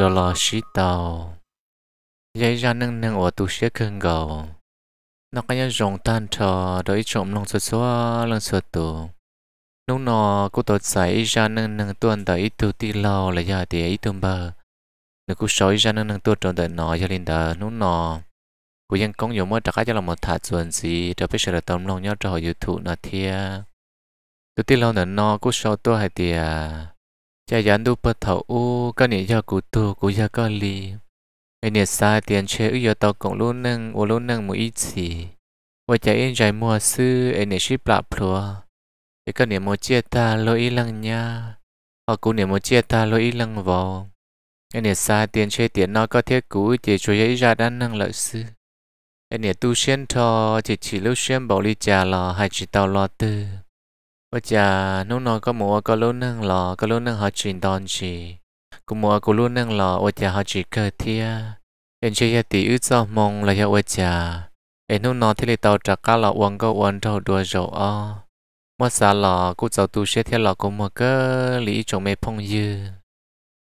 cho lo xí tàu dây ra nâng nâng ở tu xế khương gầu nó cái rồng tan trò đối trộm lòng sụt xóa lòng sụt tù lúc nọ cô tột xảy ra nâng nâng tuần tới tu ti lâu là gia thì ấy tuần bờ nếu cô sói ra nâng nâng tuần trộn tới nọ cho lên đờ lúc nọ cô dân công dụng mới trả cho là một thả chuẩn gì cho biết sẽ là tâm lòng nhau trò YouTube nó thia tu ti lâu nữa nọ cô sau tôi hay tiệt cha dán đu bật thầu u cái này cho cụ tu cụ cho có lì anh nị sa tiền chế ư giờ tàu cũng luôn nâng u luôn nâng một ít gì và cha yên giải mua sư ấy nị ship lạp lúa cái các nị mua chia ta lôi ý lăng nha họ cụ này mua chia ta lôi lăng vò. anh nị sa tiền chế tiền nó có thiết cũ chỉ chú ý ra đan nâng lợi sư anh nị tu xuyên thọ chỉ chỉ lưu xuyên bảo lý cha lò hay chỉ tàu lò tư bây giờ nó nói có mua có luôn năng lò có luôn năng họ chuyển đòn chỉ cũng mua có luôn năng lò bây giờ họ chỉ cơ thia em chơi ya tí ước do mong là ya bây giờ em nó nói thế lấy tàu trả cá lò uống có uống trâu đùa rượu o mua xả lò cô cháu tu sẽ theo lò cũng mua cơ lý chồng mẹ phong dư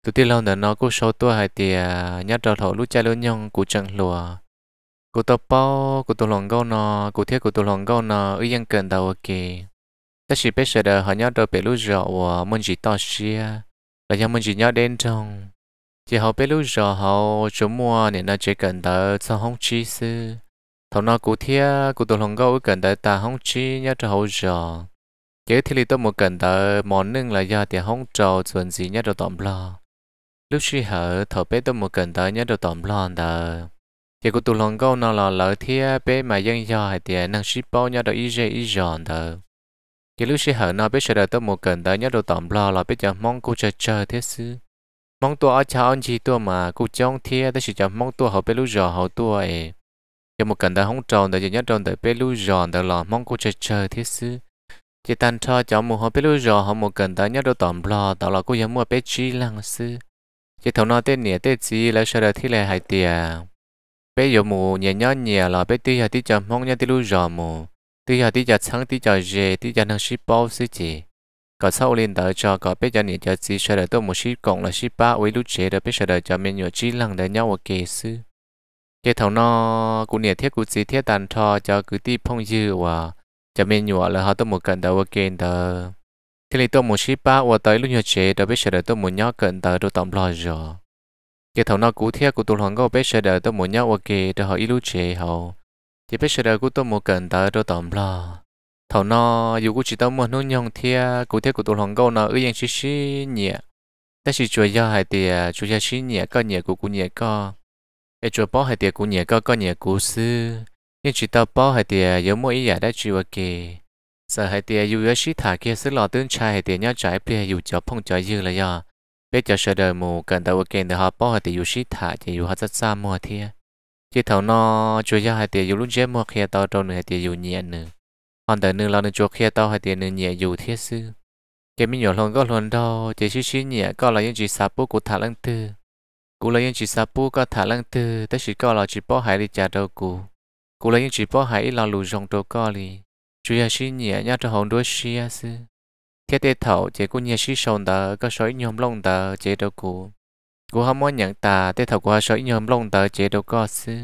tụi tiên lâu nữa nó cô số tua hai tìa nhát đầu thổ lúc cha lớn nhong của chẳng lùa cô tập bao cô tụ lòng gâu nó cô thiết cô tụ lòng gâu nó ý dân cần đầu kì ta chỉ biết sợ đời họ nhớ đôi bé lúc rõ và mình chỉ to xia là do mình chỉ nhớ đến trong chỉ họ bé lúc rõ họ chúng mua nên nó chỉ cần tới sao không chi sư thầu nó cụ thia cụ tổ lòng gấu cần tới ta không chi nhớ cho họ rõ Kế thì lý tôi một cần tới món nưng là do thì không trò chuẩn gì nhớ cho tóm lo lúc suy hở thầu biết tôi một cần tới nhớ cho tóm lo đời chỉ cụ tổ lòng gấu nó là lợi thia bé mà dân do hay tiền năng ship bao nhớ đó ý dễ ý giòn đời chỉ lúc xe hở nó biết sợ tốt một cần tới nhớ đồ tạm lo là biết giờ mong cô chờ chờ thế sư mong tôi ở cha anh chị tôi mà cô trong thế tôi sẽ chờ mong tôi họ biết lúc giờ họ tôi ấy cho một cần tới không tròn tới giờ nhớ tròn tới biết lúc giờ tới là mong cô chờ chờ thế sư chỉ tan cho cháu một họ biết lúc giờ họ một cần tới nhớ đồ tạm lo đó là cô giờ mua biết chi lăng sư chỉ thầu nó tên nhẹ tên gì là sợ thì là hại tiền bây giờ mù nhẹ nhớ nhẹ là biết tí hay tí chờ mong nhớ tí lúc giờ mù tí giờ tí giờ sáng tí giờ về tí giờ năng ship bao xí chị có sau lên đợi cho có biết giờ nhìn giờ chỉ sợ đợi tôi một ship cộng là ship ba với lúc chế đợi biết sợ đợi cho mình nhiều chi lăng đợi nhau ở kề sư cái thằng nó cũng nhiều thiết cũng chỉ thiết tàn cho cho cứ tí phong dư và cho mình nhiều là họ tôi một cần đợi ở kề đợi thế thì tôi một ship ba và tới lúc nhiều chế đợi biết sợ đợi tôi một nhau cần đợi đồ tổng lo rồi cái thầu nó cũ thiết của tôi hoàng có biết sợ đợi tôi một nhau ở kề đợi họ ít lúc chế họ thì bây giờ cũng tôi một cần tới đồ tóm lo thầu nó dù cũng chỉ tao muốn nó nhong thia cụ thể của tôi lòng câu nó ư yên xí xí nhẹ ta chỉ chùa do hai tiề chùa gia xí nhẹ có nhẹ của cụ nhẹ có ai chùa bỏ hai tiề cụ nhẹ có có nhẹ cụ sư nhưng chỉ tao bỏ hai tiề giống mỗi ý giả đã chịu kì sợ hai tiề dù yếu xí thả kia sức lo tương trai hai tiề nhau trái bia dù cho phong cho dư là do bây giờ sợ đời mù cần tao ok để họ bỏ hai tiề dù xí thả thì dù họ rất xa mua thia chỉ thầu nó chúa cho hai tiền dù lúc chết mua kia tao trâu nữa hai tiền dù nhẹ nữa còn tới nữa là nó chúa kia tao hai tiền nữa nhẹ dù thiết sư cái mình nhỏ luôn có luôn đâu chỉ xíu xíu nhẹ có là những chỉ sapu của thả lăng tư cú là những chỉ sapu có thả lăng tư tất chỉ có là chỉ bỏ hải đi trả đâu cú cú là những chỉ bỏ hải là lù rong đâu có li chúa cho xíu nhẹ nhá cho hồn đuôi xíu sư thiết tế thầu chỉ cú nhẹ xíu sồn đó có sói nhom lông đó chỉ đâu cú cô hâm mộ nhận ta tê thầu qua sở nhôm lông tờ chế độ có sư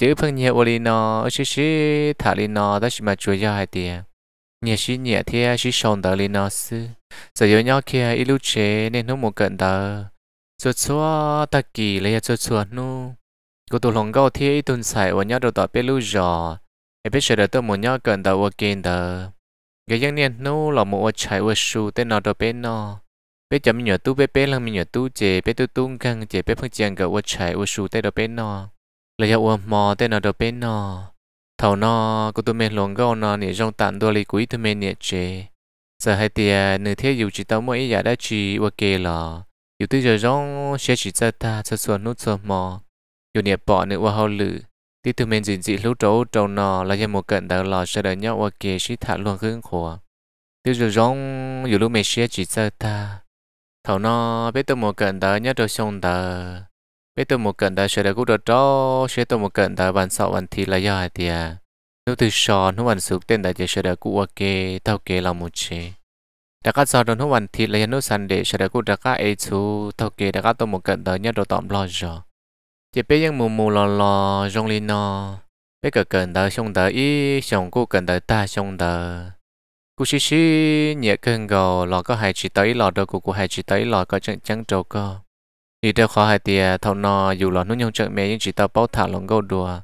chữ phân nhẹ ô lino ở xí xí thả lino đó chỉ mà chúa gia hai tiền nhẹ xí nhẹ thế xí sòn tờ lino sư giờ giờ nhau kia ít lúc chế nên nó một cận tờ chuột chúa ta kỳ lấy chuột chúa nu cô tụ lòng gạo thế ít tuần xài và nhau đồ tỏ biết lúc giò em biết sợ đợi tôi muốn nhau cận tờ và kiên tờ cái dân niên nu là một chạy và su tên nó đầu bên nó bé mình nhớ tu bé bé lăng mình nhỏ tu chè bé tu tung căng chè bé phăng chiang gạo chạy ô su tay đó bé no lấy ya ô mò tay nó đó bé no thầu no cô tu mình luồng gạo no nè trong tàn đôi lì quý tu mẹ nè chè giờ hai tia nửa thế dù chỉ tao mỗi giờ đã chỉ ô kê là dù tư giờ rong sẽ chỉ ra ta cho xuân nút sơ mò dù nè bỏ nửa ô hao lử tí tu mình dịn dị lú trâu trâu no lấy ya một cận đạo lò sẽ đợi nhau ô kê sĩ thả luôn hương khổ tiêu giờ rong dù lúc mình sẽ chỉ ra ta thầu nó biết tôi một cần đã nhớ tôi xong đã biết tôi một cần đã sửa được cũng được đó sửa tôi một cần đã bàn sau bàn thì là do thì à nếu từ sò nó bàn sụp tên đã chỉ sửa được cũng ok tao kê là một chế đã các sò nó bàn thì là nó sàn để sửa được cũng đã cắt ấy chú tao kê đã cắt tôi một cần đã nhớ đồ tạm lo cho chỉ biết những mù mù lo lo rong linh nó biết cả cần đã xong đã ý xong cũng cần đã ta xong đã cú xí xí nhẹ cơn gò lò có hai chỉ tới lò đồ cú cú hai chỉ tới lò có chẳng chẳng trâu cơ đi đâu khó hai tia thâu nò dù lò nút nhung chẳng mẹ nhưng chỉ tao bao thả lòng gâu đùa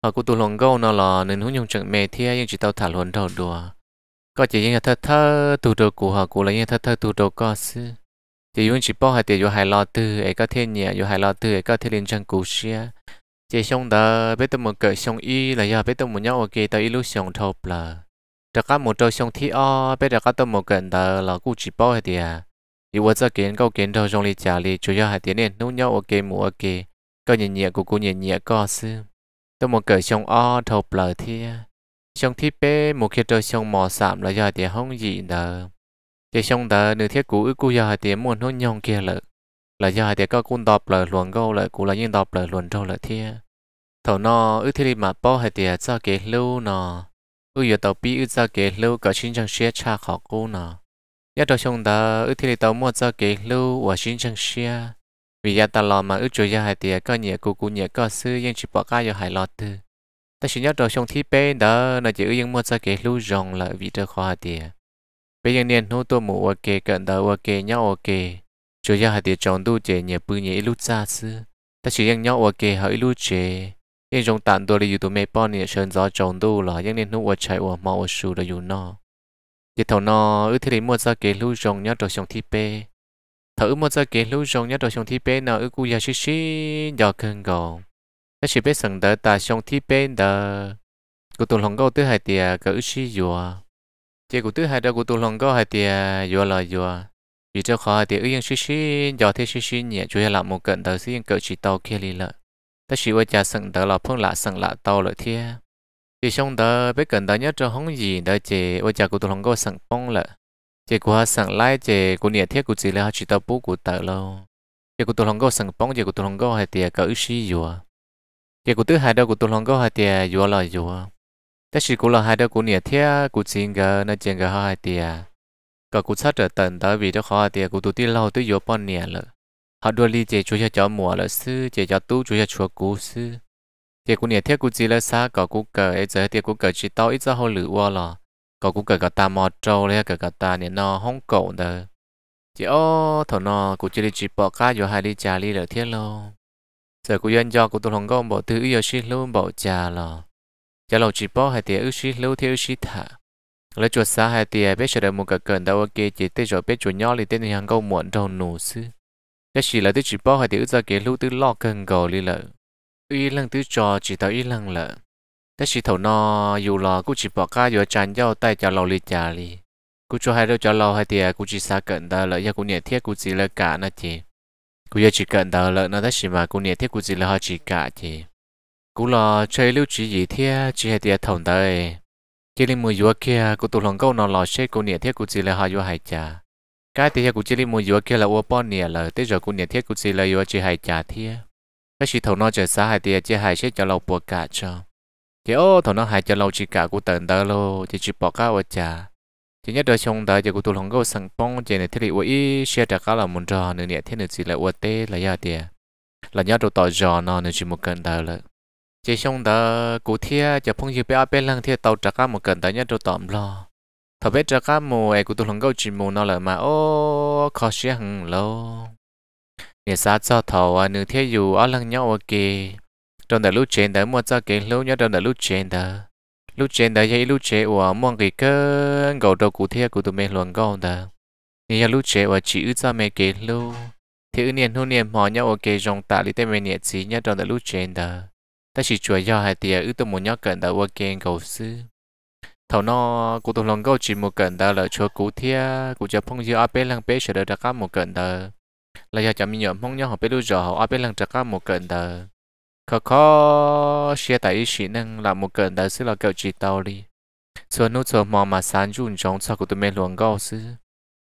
ở cú tụ lòng gâu nó lò nên nút nhung chẳng mẹ thia nhưng chỉ tao thả luôn đầu đùa có chỉ những thơ thơ tụ đồ cú họ cú lấy những thơ thơ tụ đồ có sư chỉ dùng chỉ bao hai tia dù hai lò tư ấy có thiên nhẹ dù hai lò tư ấy có thiên liên chân cú xia chỉ xong đó biết tao một cỡ xong y là do biết tao một nhau ok tao ít lúc xong thâu là 这个木头兄弟哦，别这个都木跟的老古只包的呀。你我这见个见到兄弟家里主要还点点弄鸟我给木给，个年年姑姑年年个事，都木跟兄哦头不老天。兄弟 bé một trong khi trời sông mò sạm là do tiền không gì nợ thì sông đỡ nửa thiết cũ cũ do tiền muốn hôn nhong kia lợ là do tiền có cún đọc lời luồn câu lời cũ là những đọc lời luồn trâu lời thia thầu nó ước thì mà bao hai tiền cho cái lưu nó u giờ tàu pi ư ra kế lưu cả xin chẳng xe cha khó cô nè nhớ cho chúng ta ư thì tàu mua ra kế lưu và xin chẳng xe vì gia ta lo mà ư chủ gia hai tiệt có nhẹ cô cô nhẹ có sư yên chỉ bỏ ca giờ hai lo tư ta xin nhớ cho chúng thi bê đó là chỉ ư yên mua ra kế lưu rồng là vì trở khó hai tiệt bây giờ nên hô tôi mù ok cận đầu ok nhau ok chủ gia hai tiệt chọn đu chế nhẹ bự nhẹ lúc xa sư ta chỉ yên nhau ok hỡi lúc chế tản youtube 一种胆多的有都没半年生早长度了，一年努我 chạy 我毛我数的有那，一头那 ở thế này mua ra cái lưu rồng nhát đầu sông thi bê, thở mua ra cái lưu rồng nhát đầu sông thi bê nào ở cú ya xí xí giờ cơn gò, ta chỉ biết sừng đỡ ta sông thi bê đỡ, cú tụi lòng gâu tứ hai tiề cỡ xí dùa, chỉ cú tứ hai đó cú tụi lòng gâu hai tia dùa là dùa, vì cho khó hai tia ở yên xí xí giờ thế xí xí nhẹ chú là một cận đầu xí yên cỡ chỉ tàu kia lì lợi ta chỉ với cha sừng đỡ là phong lạ sừng lạ to lợi thia chỉ xong đỡ biết cần đỡ nhất cho hóng gì đỡ chỉ với cha của tôi không có sừng phong lợ chỉ của sừng lại chỉ của nhiệt thiết của chị là chỉ tao bú của tờ lâu chỉ của tôi không có sừng phong chỉ của tôi không có hai tiề cỡ xí dùa chỉ của thứ hai đó của tôi không có hai tiề dùa là dùa ta chỉ của là hai đó của nhiệt thiết của chỉ ngờ nó chỉ ngờ hai tiề cả cuộc sát trở tận đó vì đó khó tiề của tôi đi lâu tới dùa bao nhiêu lợ họ đua li chế chúa cho cháu mùa là sư chế cho tú chúa cho chúa cú sư chế cú nè thiết cú chỉ là xa có cú cờ ấy giờ thiết cú cờ chỉ tao ít ra hồ lử qua lò có cú cờ cả ta mò trâu lấy cờ cả ta nè nó không cổ đờ chế ô thằng nó cú chỉ đi chỉ bỏ cá vô hai đi trả li là thiết lô giờ cú dân cho cú tôi không có bỏ thứ yêu xí luôn bỏ trả lò cho lầu chỉ bỏ hai tiền ưu xí lưu thiếu xí thả lấy chuột sa hai tiền biết sợ được một cờ cần đâu ok chỉ tới rồi biết chuột nhỏ thì tên hàng câu muộn đầu nổ sư cái gì là tôi chỉ bảo hai điều ra cái lưu tôi lo cần gò lì lợ tuy lần tôi cho chỉ tao ít lần lợ cái gì thầu nó dù là cũng chỉ bỏ cá dù chán giao tay cho lò lì chả lì cũng cho hai đứa cho lâu hai tia à, cũng chỉ xa cận ta lợ giờ cũng nhẹ thiết cũng chỉ là cả nó chị cũng giờ chỉ cận ta lợ nó cái gì mà cũng nhẹ thiết cũng chỉ là họ chỉ cả chị cũng là chơi lưu chỉ gì thế chỉ hai tia thầu tới chỉ là mùi vừa kia cũng tụi lòng câu nó lò xe cũng nhẹ thiết cũng chỉ là họ vừa hai chả cái thì cũng chỉ đi mua vừa kia là ô bón nè là tới giờ cũng nhận thiết cũng chỉ là vừa chỉ hai trả thiết cái sự thầu nó chờ xã hai thì chỉ hai sẽ cho lâu bùa cả cho thì ô thầu nó hai cho lâu chỉ cả cũng tận đó luôn, chỉ chỉ bỏ cả ô trả chỉ nhất đời trong đời chỉ cũng tu lòng câu sang bông chỉ này thiết bị ô ý sẽ trả cả là muốn trò nữa nè thiết nữa chỉ là ô tê là ya tiền là nhớ đồ tỏ giò nó nữa chỉ một cần đời là chỉ trong đời cụ thiết chỉ phong như bé bé lăng thiết tàu trả cả một cần đời nhất đồ tạm lo thọ bé cho các mù ai cũng tụi lòng câu chuyện mù nó là mà ô khó xé hằng lo nhà xa cho thọ à nữ thiết dù ở lăng nhau ok trong đời lúc trên đời mua cho kì lâu nhớ trong đời lúc trên đời lúc trên đời dây lúc chế của mong cái cơ gầu đầu cụ thiết của tụi mình luôn câu đời nhà lúc chế của chỉ ư cho mẹ kì lâu thì ư niên hôn niên mò nhau ok kì rồng tạ lý tên mình nhẹ chỉ nhớ trong đời lúc trên đời ta chỉ chùa do hai tia ư tụi muốn nhớ cận đời ok kì gầu xưa thầu nó cụ tổ lòng câu chỉ một cần đó là chúa cụ thia cụ cho phong dư áp lăng bế sẽ được đặt một cần đó là do chấm nhớ phong nhớ họ biết được rõ áp lăng đặt một cần đó khó khó xe tại ý năng là một cần đó sẽ là cầu chỉ tàu đi số nút số mò mà sáng dùng trong sau của tụi mình luồng câu sư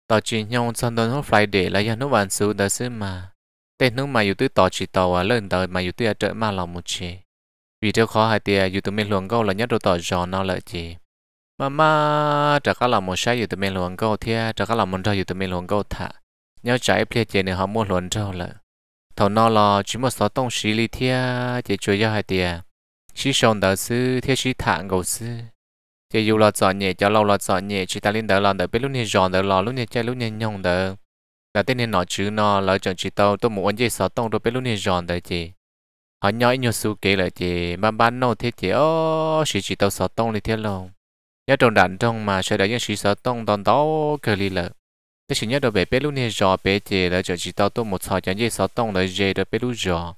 tàu chỉ nhau trong đó nó phải để là do nút bàn sư đó sư mà tên nút mà yếu tư tàu chỉ tàu à lên tàu mà yếu tư ở à trợ mà lòng một chế vì theo khó hai tia dù tụi mình luồng câu là nhất đồ tàu rõ nó lợi chế mà mà trả cá làm một sai อยู่ตัวเมลวงก็เทีย trả cá làm มันจะอยู่ตัวเมลวงก็ถ้าเนาะใจเพลียเจเนี่ยเขาม้วนหลวนเจ้าละทอนอรอชิมอสต้องสีลีเทียเจช่วยย่อให้เตียชีชงเดอซื้อเทียชีถางกูซื้อเจอยู่รอจอดเนี่ยจะเรารอจอดเนี่ยชีตาลินเดอรอเดอเป็นลูกเนี่ยจอนเดอรอลูกเนี่ยใจลูกเนี่ยยงเดอแต่เต้นเนี่ยหนอชื่อนอแล้วจังชีเตาตัวหมูอันเจสอต้องตัวเป็นลูกเนี่ยจอนเดอเจ họ nhỏ nhiều su kể lại chị mà bán nô thế chị ô chỉ chỉ tao sợ tông đi thế lòng nhớ trong đàn trong mà sẽ đại những sự sợ tông đòn đó cơ li lợ thế sự nhớ đồ bé bé lúc này giò bé chè là cho chỉ tao tôi một sợ chẳng gì sợ tông là dễ đồ bé lúc giò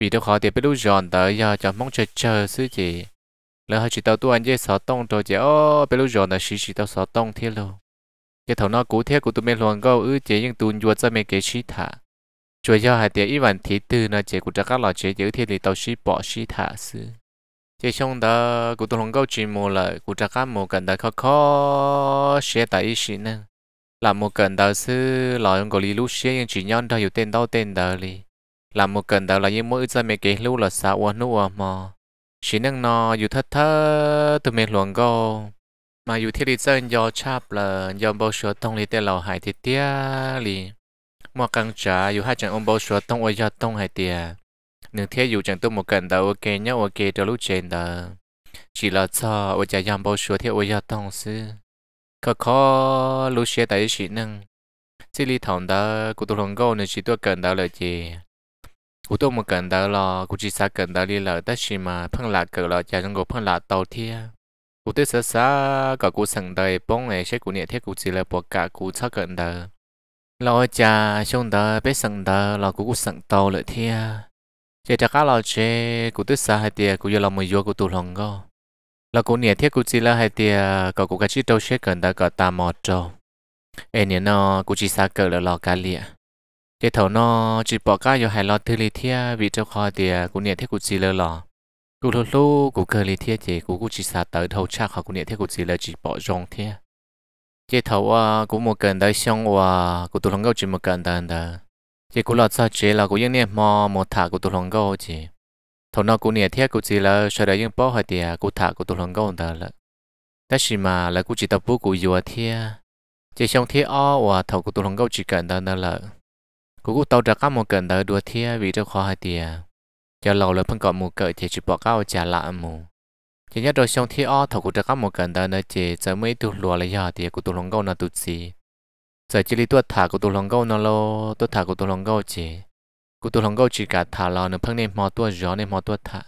vì đâu khó thì bé lúc giòn tới giờ chẳng mong chờ chờ sự gì là hai chỉ tao tôi anh dễ sợ tông rồi chè ô bé lúc giòn là sự chỉ tao sợ tông thế luôn cái thầu nó cú thế của tôi mê luồng câu ư chế nhưng tuôn vừa ra mê cái chi thả chuột do hai tiệt ít bản thí tư nó chế của các lò chế giữ thiên thì tao sĩ bỏ sĩ thả xưa chỉ xong đó cụ tôi không câu chuyện mua lại cụ trả cá mua gần đó khó khó xe tại ý xin nè làm một gần đó sư lại ông có lý lúc xe nhưng chỉ nhon đó hiểu tên đó tên đó li làm một gần đó là những mỗi giờ mấy cái lúc là sao uống nước mà chỉ năng nó dù thất thơ từ mình luận câu mà dù thiết lý dân do chap là do bao số thông lý tên lò hải thì tia li mà càng trả dù hai chẳng ông bao số tông ôi do tông hải tia nương theo dù chẳng tôi một cần đó ok nhá ok cho lúc trên đó chỉ là cho ở nhà yam bao số thì ở nhà tông sư có có lúc xe tại chỉ năng chỉ lý thằng đó của tôi không có nên chỉ tôi cần đó là gì của tôi một cần đó là của chỉ sa cần đó đi là tất chỉ mà phân lạc cờ là cha trong của phân lạc tàu thia của tôi sợ sợ cả của sừng đời bông này sẽ của nhẹ thiết của chỉ là bỏ cả của sa cần đó lo cha xong đó biết sừng đó là của của sừng tàu lợi thia chị trả cá lo chê cụ tức xa hai tiệt cụ giờ làm mười vô cụ tụ lòng go là cụ nhẹ thiết cụ chỉ là hai tiệt có cụ cái chiếc đâu chế cần đã có ta mò trâu em nhớ nó cụ chỉ xa cỡ là lo cá lịa chị thầu nó chỉ bỏ cá vô hai lo thư lý thiết vì cho kho tia cụ nhẹ thiết cụ chỉ là lo cụ lô lô cụ cơ lý thiết chị cụ cụ chỉ xa tới đầu cha họ cụ nhẹ thiết cụ chỉ là chỉ bỏ rong thiết chị thầu ờ, cụ một cần tới xong và ờ, cụ tụ lòng go chỉ một cần tới chỉ cũng là sao chỉ là cũng những niệm mò một thả của tụi lòng câu chỉ thầu nó cũng niệm thiết cũng chỉ là sợ đấy những bao hay thì cũng thả của tụi lòng câu đó là đó chỉ mà là cũng chỉ tập bút của vừa thiết chỉ xong thiết o và thầu của tụi lòng câu chỉ cần đó đó là cũng cũng tạo ra các một cần đó đua thiết vì cho khó hay thì cho lâu là phân cọ mù cỡ thì chỉ bỏ cao trả lại mù chỉ nhất rồi xong thiết o thầu của ra các một cần đó là chỉ sẽ mới tụi lùa là giờ thì của tụi lòng câu là tụt gì 在这里多塔古多龙沟那咯，多塔古多龙沟去，古多龙沟去 cả thả lò nó phân nên mò tua gió nên mò tua thả.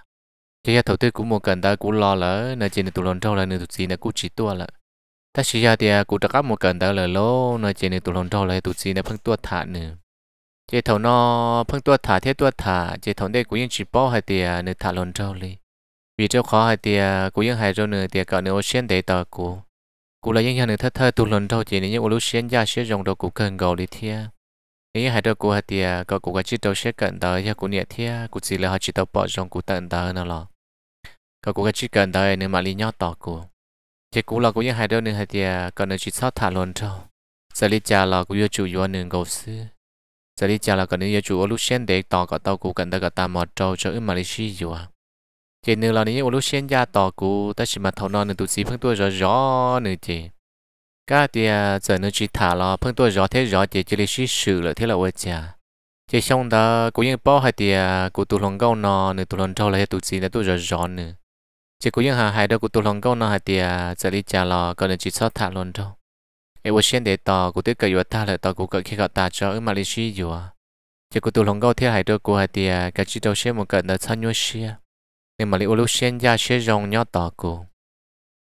Chỉ là đầu tư cũng một cần ta cũng lo lỡ, nơi chỉ là tụi lon trâu là nơi tụi gì là cũng chỉ tua lỡ. Ta chỉ ra thì cũng đã một cần ta lỡ lô, nơi chỉ là tụi lon trâu là tụi gì là phân tua nữa. Chỉ thầu nó phân tua thả thế tua thả, chỉ thầu đây cũng những chỉ bao hay thì nơi thả lon trâu đi. Vì cho khó hai thì cũng những hai rồi nữa thì cả nơi ocean để tờ cũng cụ là những người thất thơ tu luyện đầu chỉ những ulu xuyên gia xuyên rồng đầu cụ cần gầu đi thia những hai đầu cụ hạt tiề có cụ cái chỉ đầu sẽ cận tới nhà cụ nhẹ thia cụ chỉ là họ chỉ đầu bỏ rồng cụ tận tới nào lọ có cụ cái chỉ cận tới nên mà lý nhỏ tỏ cụ chỉ cụ là cụ những hai đầu nữ hạt tiề có nên chỉ sao thả luôn đầu giờ lý cha là cụ yêu chủ yêu nữ gầu sư giờ lý cha là cần yêu chủ ulu xuyên để tỏ có tàu cụ cận tới cả tam mọt trâu cho ư mà lý xí yêu chị nữ là những evolution gia tỏ cũ ta chỉ mà thầu non nữ tụ sĩ phương tôi rõ rõ nữ chị các thì giờ nữ chỉ thả lo phương tôi rõ thế rõ chị chỉ là sự sự là thế là ôi chà chị xong đó cũng như bỏ hai thì cụ tụ lòng câu nọ nữ tụ lòng trâu là tụ sĩ là tôi rõ rõ nữ chỉ cũng như hà hai đó cụ tụ lòng câu nọ hai thì giờ đi trả lo còn nữ chỉ sót thả lòng trâu evolution để tỏ cụ tiếp cận vừa ta là tỏ cụ cận khi gặp ta cho ở Malaysia vừa chỉ cụ tụ lòng câu thế hai đó cụ hai thì cái chỉ đâu xem một cận là sao nhau xia nên mà li ulu xuyên ra xuyên rong nhớ tỏ cụ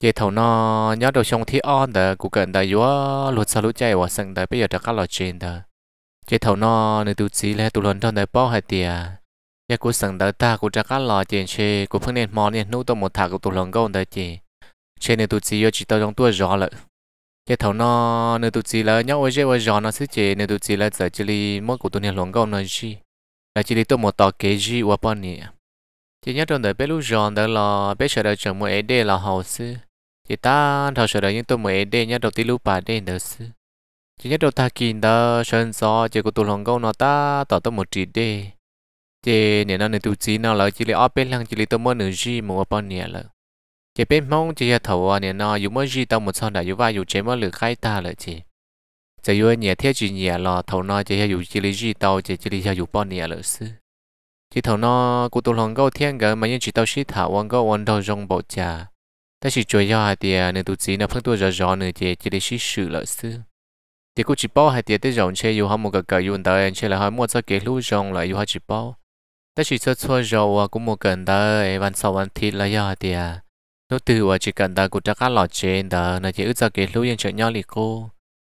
vậy thầu nó nhớ đầu xong thì on đờ cụ cần đại yếu luật sao lũ chạy và sừng đờ bây giờ đã các lò chuyện đờ vậy thầu nó nên tụ chỉ là tụ lần thon đờ bao hai tia giờ cụ sừng đờ ta cụ đã các lò chuyện xe cụ phân nên mòn nên nô tổ một thà cụ tụ lần câu đờ chị xe nên tụ chỉ yếu chỉ tao trong tuổi rõ lợ giờ thầu nó nên tụ chỉ là nhớ ôi chơi ôi rõ nó sẽ chị nên tụ chỉ là giờ chỉ li mất cụ tụ nên lần câu nói gì là chỉ li tổ một tờ kế gì và bao nhiêu chỉ nhớ trong đời bé lúc giòn đó là bé sợ đời chồng mua ế là hậu sư chỉ ta thọ sợ đời những tôi mua ế đê nhớ đầu tí lúc bà đê đó sư chỉ nhớ đầu ta kìm đó sơn so chỉ có tụi lòng câu nó ta tỏ tôi một trí đê chỉ nè nó nè tụi chỉ nó là chỉ lấy ốp bé lăng chỉ lấy tôi mua nửa gì mua bao nè là chỉ bên mong chỉ nhớ thầu à, nè nó dù mua gì tao một son đã dù vai dù chế mua lửa khai ta là chỉ chỉ dù nhẹ thiết chỉ nhẹ là thầu nó chỉ nhớ dù chỉ lấy gì tao chỉ chỉ lấy dù bao nè là sư chỉ thầu nó cụ tụ lòng gấu thiên gỡ mà nhân chỉ tao xí thảo quan gấu quan đầu rong bộ trà ta chỉ chơi do hai tia nên tụ chỉ nó phân tua rõ rõ nửa chỉ chỉ để xí sự lợi sư thì cụ chỉ bao hai tia tới rộng chơi yêu họ một cái cái yêu đời anh chơi là họ mua cho cái lũ rong lại yêu họ chỉ bảo. ta chỉ cho chua rồi cũng một cần đời văn sau văn thịt là do hai tia nó từ và chỉ cần đời cụ chắc ăn lọ trên đời nó chỉ ước cho cái lũ yên chơi nhau lì cô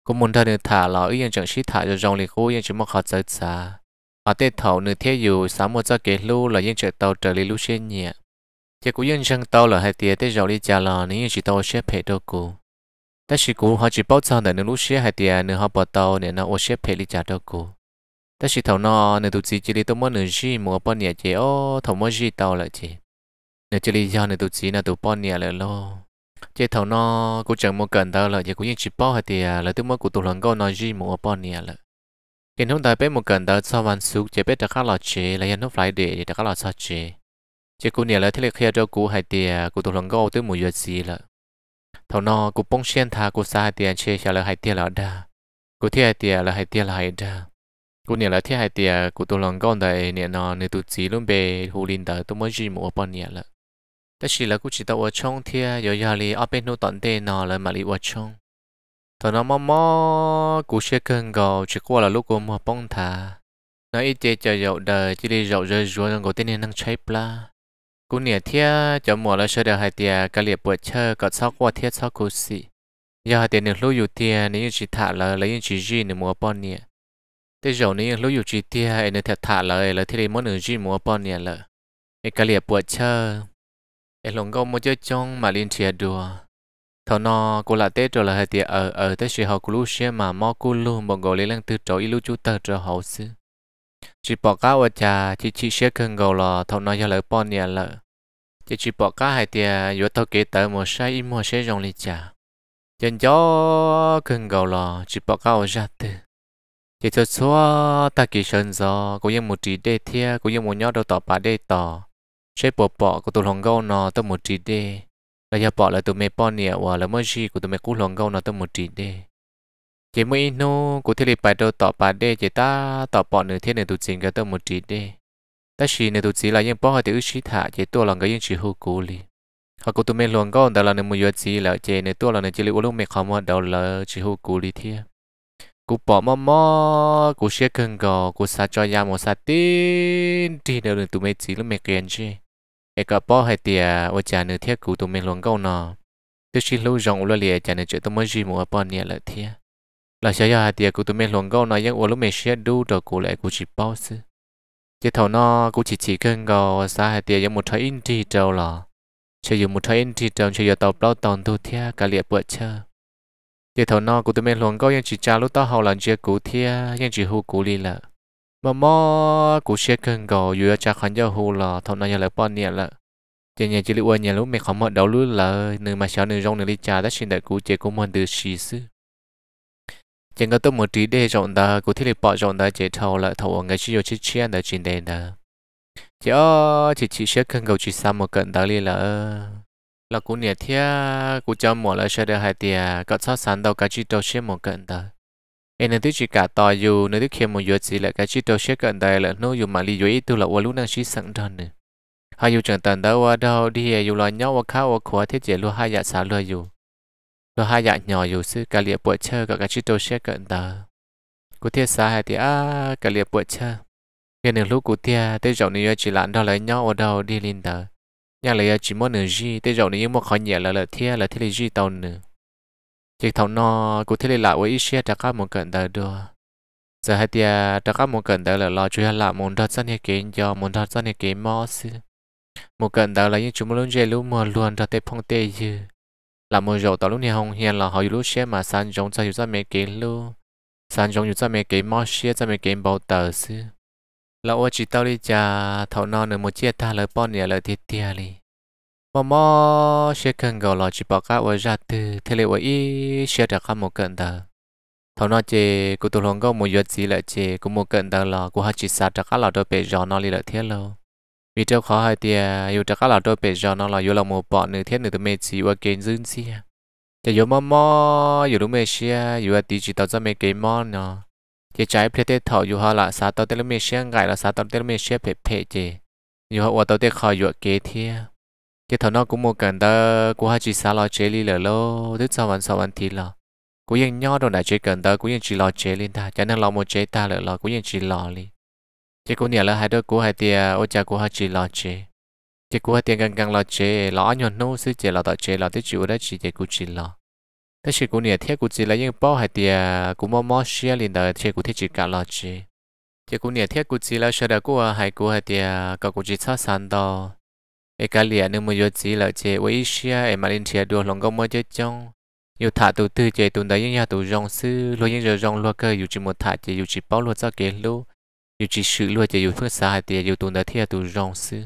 cũng muốn thay được thả lọ yên chơi xí thả rồi rong lì cô yên chơi một khó chơi xa ở tết thầu nửa thế dù sáu một cho kế lưu là dân chạy tàu trở lại lưu xuyên nhẹ chỉ cũng dân sang tàu là hai tia tết rồi đi trả lò nếu chỉ tàu xếp hệ đồ cụ ta chỉ cũng họ chỉ bao sang để nửa lúc xuyên hai tia nửa họ bỏ tàu nên nó ô xếp phải đi trả đồ cụ ta chỉ thầu nó nửa tụ chỉ chỉ đi tàu mỗi nửa gì mua bao nhẹ chỉ ô thầu mỗi gì tàu lại chỉ nửa chỉ đi do nửa tụ chỉ nửa tụ bao nhẹ lại lo chỉ thầu nó cũng chẳng muốn cần tàu là chỉ cũng dân chỉ bao hai tia là tụi mỗi cụ tụ lần câu nói gì mua bao nhẹ lại hiện hôm tới bé một cần tới sau văn xuống chế biết được các lọ chế là hiện hôm phải để được các lọ sao chế chế cú nè là thế lực kia cho cú hai tiền cú tụi lòng gâu tới mùa giờ gì là thầu nọ cú bông xuyên thà cú sai tiền chế trả là hai tiền là đa cú thi hai tiền là hai tiền là hai đa cú nè là thi hai tiền cú tụi lần gâu tới nè nọ nè tụi chỉ luôn bề hồ linh tới tôi mới gì một bọn nè là tất nhiên là cú chỉ tao ở trong thi rồi giờ li ở bên nô là mà ở trong tớ nó mò mò cú xe cơn gò chỉ qua là lúc của mò bông thả nó ít chơi chờ dậu đời chỉ đi dậu rơi rùa rằng cổ tên nên năng cháy pla cú nỉa thia cho mùa là chơi đời hai tia cả liệp bữa chơi có sau qua thiết sau cú xị giờ hai tia nửa lúc dù tia nếu như chỉ thả là lấy những chỉ gì nửa mùa bông nỉa thế dậu nếu như lúc dù chỉ tia ấy nửa thật thả là là thế đi món gì mùa bông nỉa là ấy cả liệp bữa chơi ấy lồng gông một chơi trong mà liên chia đùa thọ nó cô là tế rồi là hai tiệt ở ở tế sự họ cú xe mà mò cú lu một gò lấy lăng từ chỗ ilu chú tờ trở hậu sư chỉ bỏ cá ở trà chỉ chỉ xe cần gò là thọ nó giờ lỡ pon nhà lỡ chỉ chỉ bỏ cá hai tiệt vừa thọ kế tờ một sai im một xe rong lì trà chân gió cần gò là chỉ bỏ cá ở ra từ chỉ cho xóa ta kỳ sơn gió cũng như một chỉ đê thia cũng như một nhót đầu tỏ ba đê tỏ xe bỏ bỏ của tụi hồng gâu nó tới một chỉ đê là giờ bỏ là tụi mẹ bỏ nè và là mới gì của tụi mẹ cú lòng gâu nó tụi một chỉ đê chỉ mới nó của thế lịch bài đâu tỏ bà đê chỉ ta tỏ bỏ nửa thế này tụi chính cái tụi một chỉ đê ta chỉ nửa tụi chỉ là những bỏ họ thì ước chỉ thả chỉ tôi lòng cái những chỉ hô cố li họ của tụi mẹ lòng gâu đó là nửa một giờ gì là chỉ nửa tôi là nửa chỉ là lúc mẹ khó mà đầu là chỉ hô cố li thiệt cú bỏ mò mò cú xe cưng gò cú sa cho nhà một sa tin thì đâu được tụi mẹ chỉ là mẹ kiện chứ ai cả bỏ hai tia ở cha nữ thiết cụ tụi mình luôn câu nọ tôi xin lưu rộng lo liệt cha nữ chuyện tôi mới gì mua bỏ nhẹ lại thiết là sẽ hai tia cụ tụi mình luôn câu nọ nhưng ở lúc mình sẽ đu đồ cụ lại cụ chỉ bao sư chỉ thầu nó cụ chỉ chỉ cần gò xa hai tia giống một thái in trì trâu lò chỉ dùng một thái in trì trâu chỉ dùng tàu bao tàu tu thiết cả liệt bữa chơi chỉ thầu nó cụ tụi mình luôn câu nhưng chỉ cha lúc đó hậu là chưa cụ thiết nhưng chỉ hù cụ li lợ mà mò cú xe cần gò vừa cha khán cho hồ là thằng này là bao nhẹ là chỉ nhà chỉ lưu nhà lúc mẹ khó mở đầu lúc là nơi mà xéo nơi rong nơi đi cha đã xin đại cú chế cũng mòn từ xì xứ chỉ có tôi một trí đề rộng đó cú thiết lập bỏ rộng đó chế thầu là thầu người chỉ yêu chỉ chiến đó chuyện đề đó chỉ ở chỉ chỉ xe cần gò chỉ xăm một cận đó đi là là cú nhẹ thia cú cho mỏ là xe được hai tiền có sao sẵn đâu cái chỉ đâu xe một cận đó nên nên tôi chỉ cả tòa dù nên tôi khi một giờ chỉ là cái chi tôi sẽ cần đây là nó dùng mà lý dưới tôi là qua lúc năng chỉ sẵn đơn nữa hai dù chẳng tận đâu ở đâu đi dù là nhau qua khao qua khóa thiết chế luôn hai dạ xả luôn dù luôn hai dạ nhỏ dù sư cả liệt bộ chơi cả cái chi tôi sẽ cần đó cụ thiết xả hay thì à cả liệt bộ chơi nên nên lúc cụ thể tôi chọn nên chỉ là đâu là nhau ở đâu đi lên đó nhà lấy chỉ muốn nữa gì tôi chọn nên một khó nhẹ là là thế là thế là gì tàu nữa chỉ thầu nó cụ thể là với ít xe trả các một cận đời đưa giờ hai tia đã có một cận đời là lo chuyện là muốn thật sân hay kiến cho muốn thật sân hay kiến mò sư một cận đời là những chúng luôn chơi luôn mưa luôn đặt tết phong tê dư là một dầu tao lúc này hồng hiền là họ lúc xe mà san giống ra ra mấy kiến luôn san giống ra mấy kiến mò xe ra mấy kiến bao tờ sư là ô chỉ tao đi cha thầu nó nữa một chiếc tha lời bon nè lời thiết tia đi มอมอเชคังกอลจิปากะวะจาตือเทเลวะอีเชดะกามอกันดาทอนอเจกุตุลงกอมอยัดซีลเจกุมอกันดาลอกุฮัจิสัตะกะลอดอเปจอนอลีลเทลอมีเจ้าขอให้เตียอยู่ตะกะลอดอเปจอนอลอยู่ละมอปอนึเทนึตเมจีวะเกนซึนซีย จะอยู่มอมออยู่รุเมเชียอยู่อดิจิตอลจะเมเกมอนเนาะจะใช้เพลเตถอยู่ฮาลาซาตอเตลเมเชียงไกลาซาตอเตลเมเชียเพเพเจอยู่ฮาวะตอเตคอยู่เกเทีย cái thằng nó cũng một cần tơ của hai chị xã lo chế li lờ lô thứ sau vẫn sau vẫn thì lò của yên nhỏ đồ đã chế cần tơ của yên chỉ lo chế lên ta cho nên lo một chế ta lờ lò của yên chỉ lo li chế của nhà là hai đứa của hai tia ô cha của hai chị lo chế chế của hai tia gần gần lo chế lo nhon nô sư chế lo tạo chế lo tức chịu đó chỉ chế của chị lo thế chế của nhà thiết của chị là những bao hai tia của mò mò xia lên đời chế của thiết chỉ cả lo chế chế của nhà thiết của chị là sợ đó của hai của hai tia cả của chị sao san đó e cả liền nếu mua yo chỉ là chế với Asia e Malaysia đồ lòng gom mua chơi trong yo thả tụ tư chế tụ đấy nhà tụ rong sư lo những giờ rong lo cơ yo chỉ một thả chế yo chỉ bao lo cho kế lo yo chỉ sự lo chế yo phương xa thì yo tụ đấy thia tụ rong sư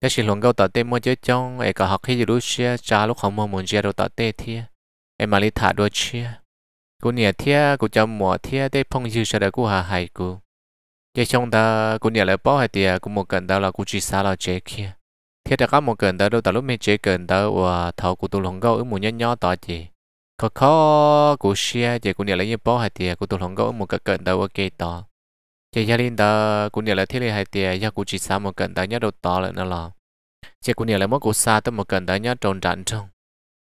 cái sự lòng gom tạo tê mua chơi trong e cả học khi yo Asia cha lúc không mua muốn chơi đồ tạo tê em mà Malaysia thả đôi chia cô nhà thia cô cho mua thia để phong dư sẽ đời cô hà hải cô cái trong ta cô nhà lại bao hai tiề cô một cần đó là cô chỉ xa là chế kia khi đó có một cần đó đâu tao lúc mình chỉ cần đó và thầu của tu lòng gấu ở một nhát nhỏ to chỉ có khó của xe chỉ của nhà lấy như bò hay thì của tu lòng gấu một cái cần đó ok to chỉ gia đình đó của nhà lấy thế này hay thì gia của chỉ xa một cần đó nhát đầu to lại nó là chỉ của nhà lấy mất của xa tới một cần đó nhát tròn rạn trong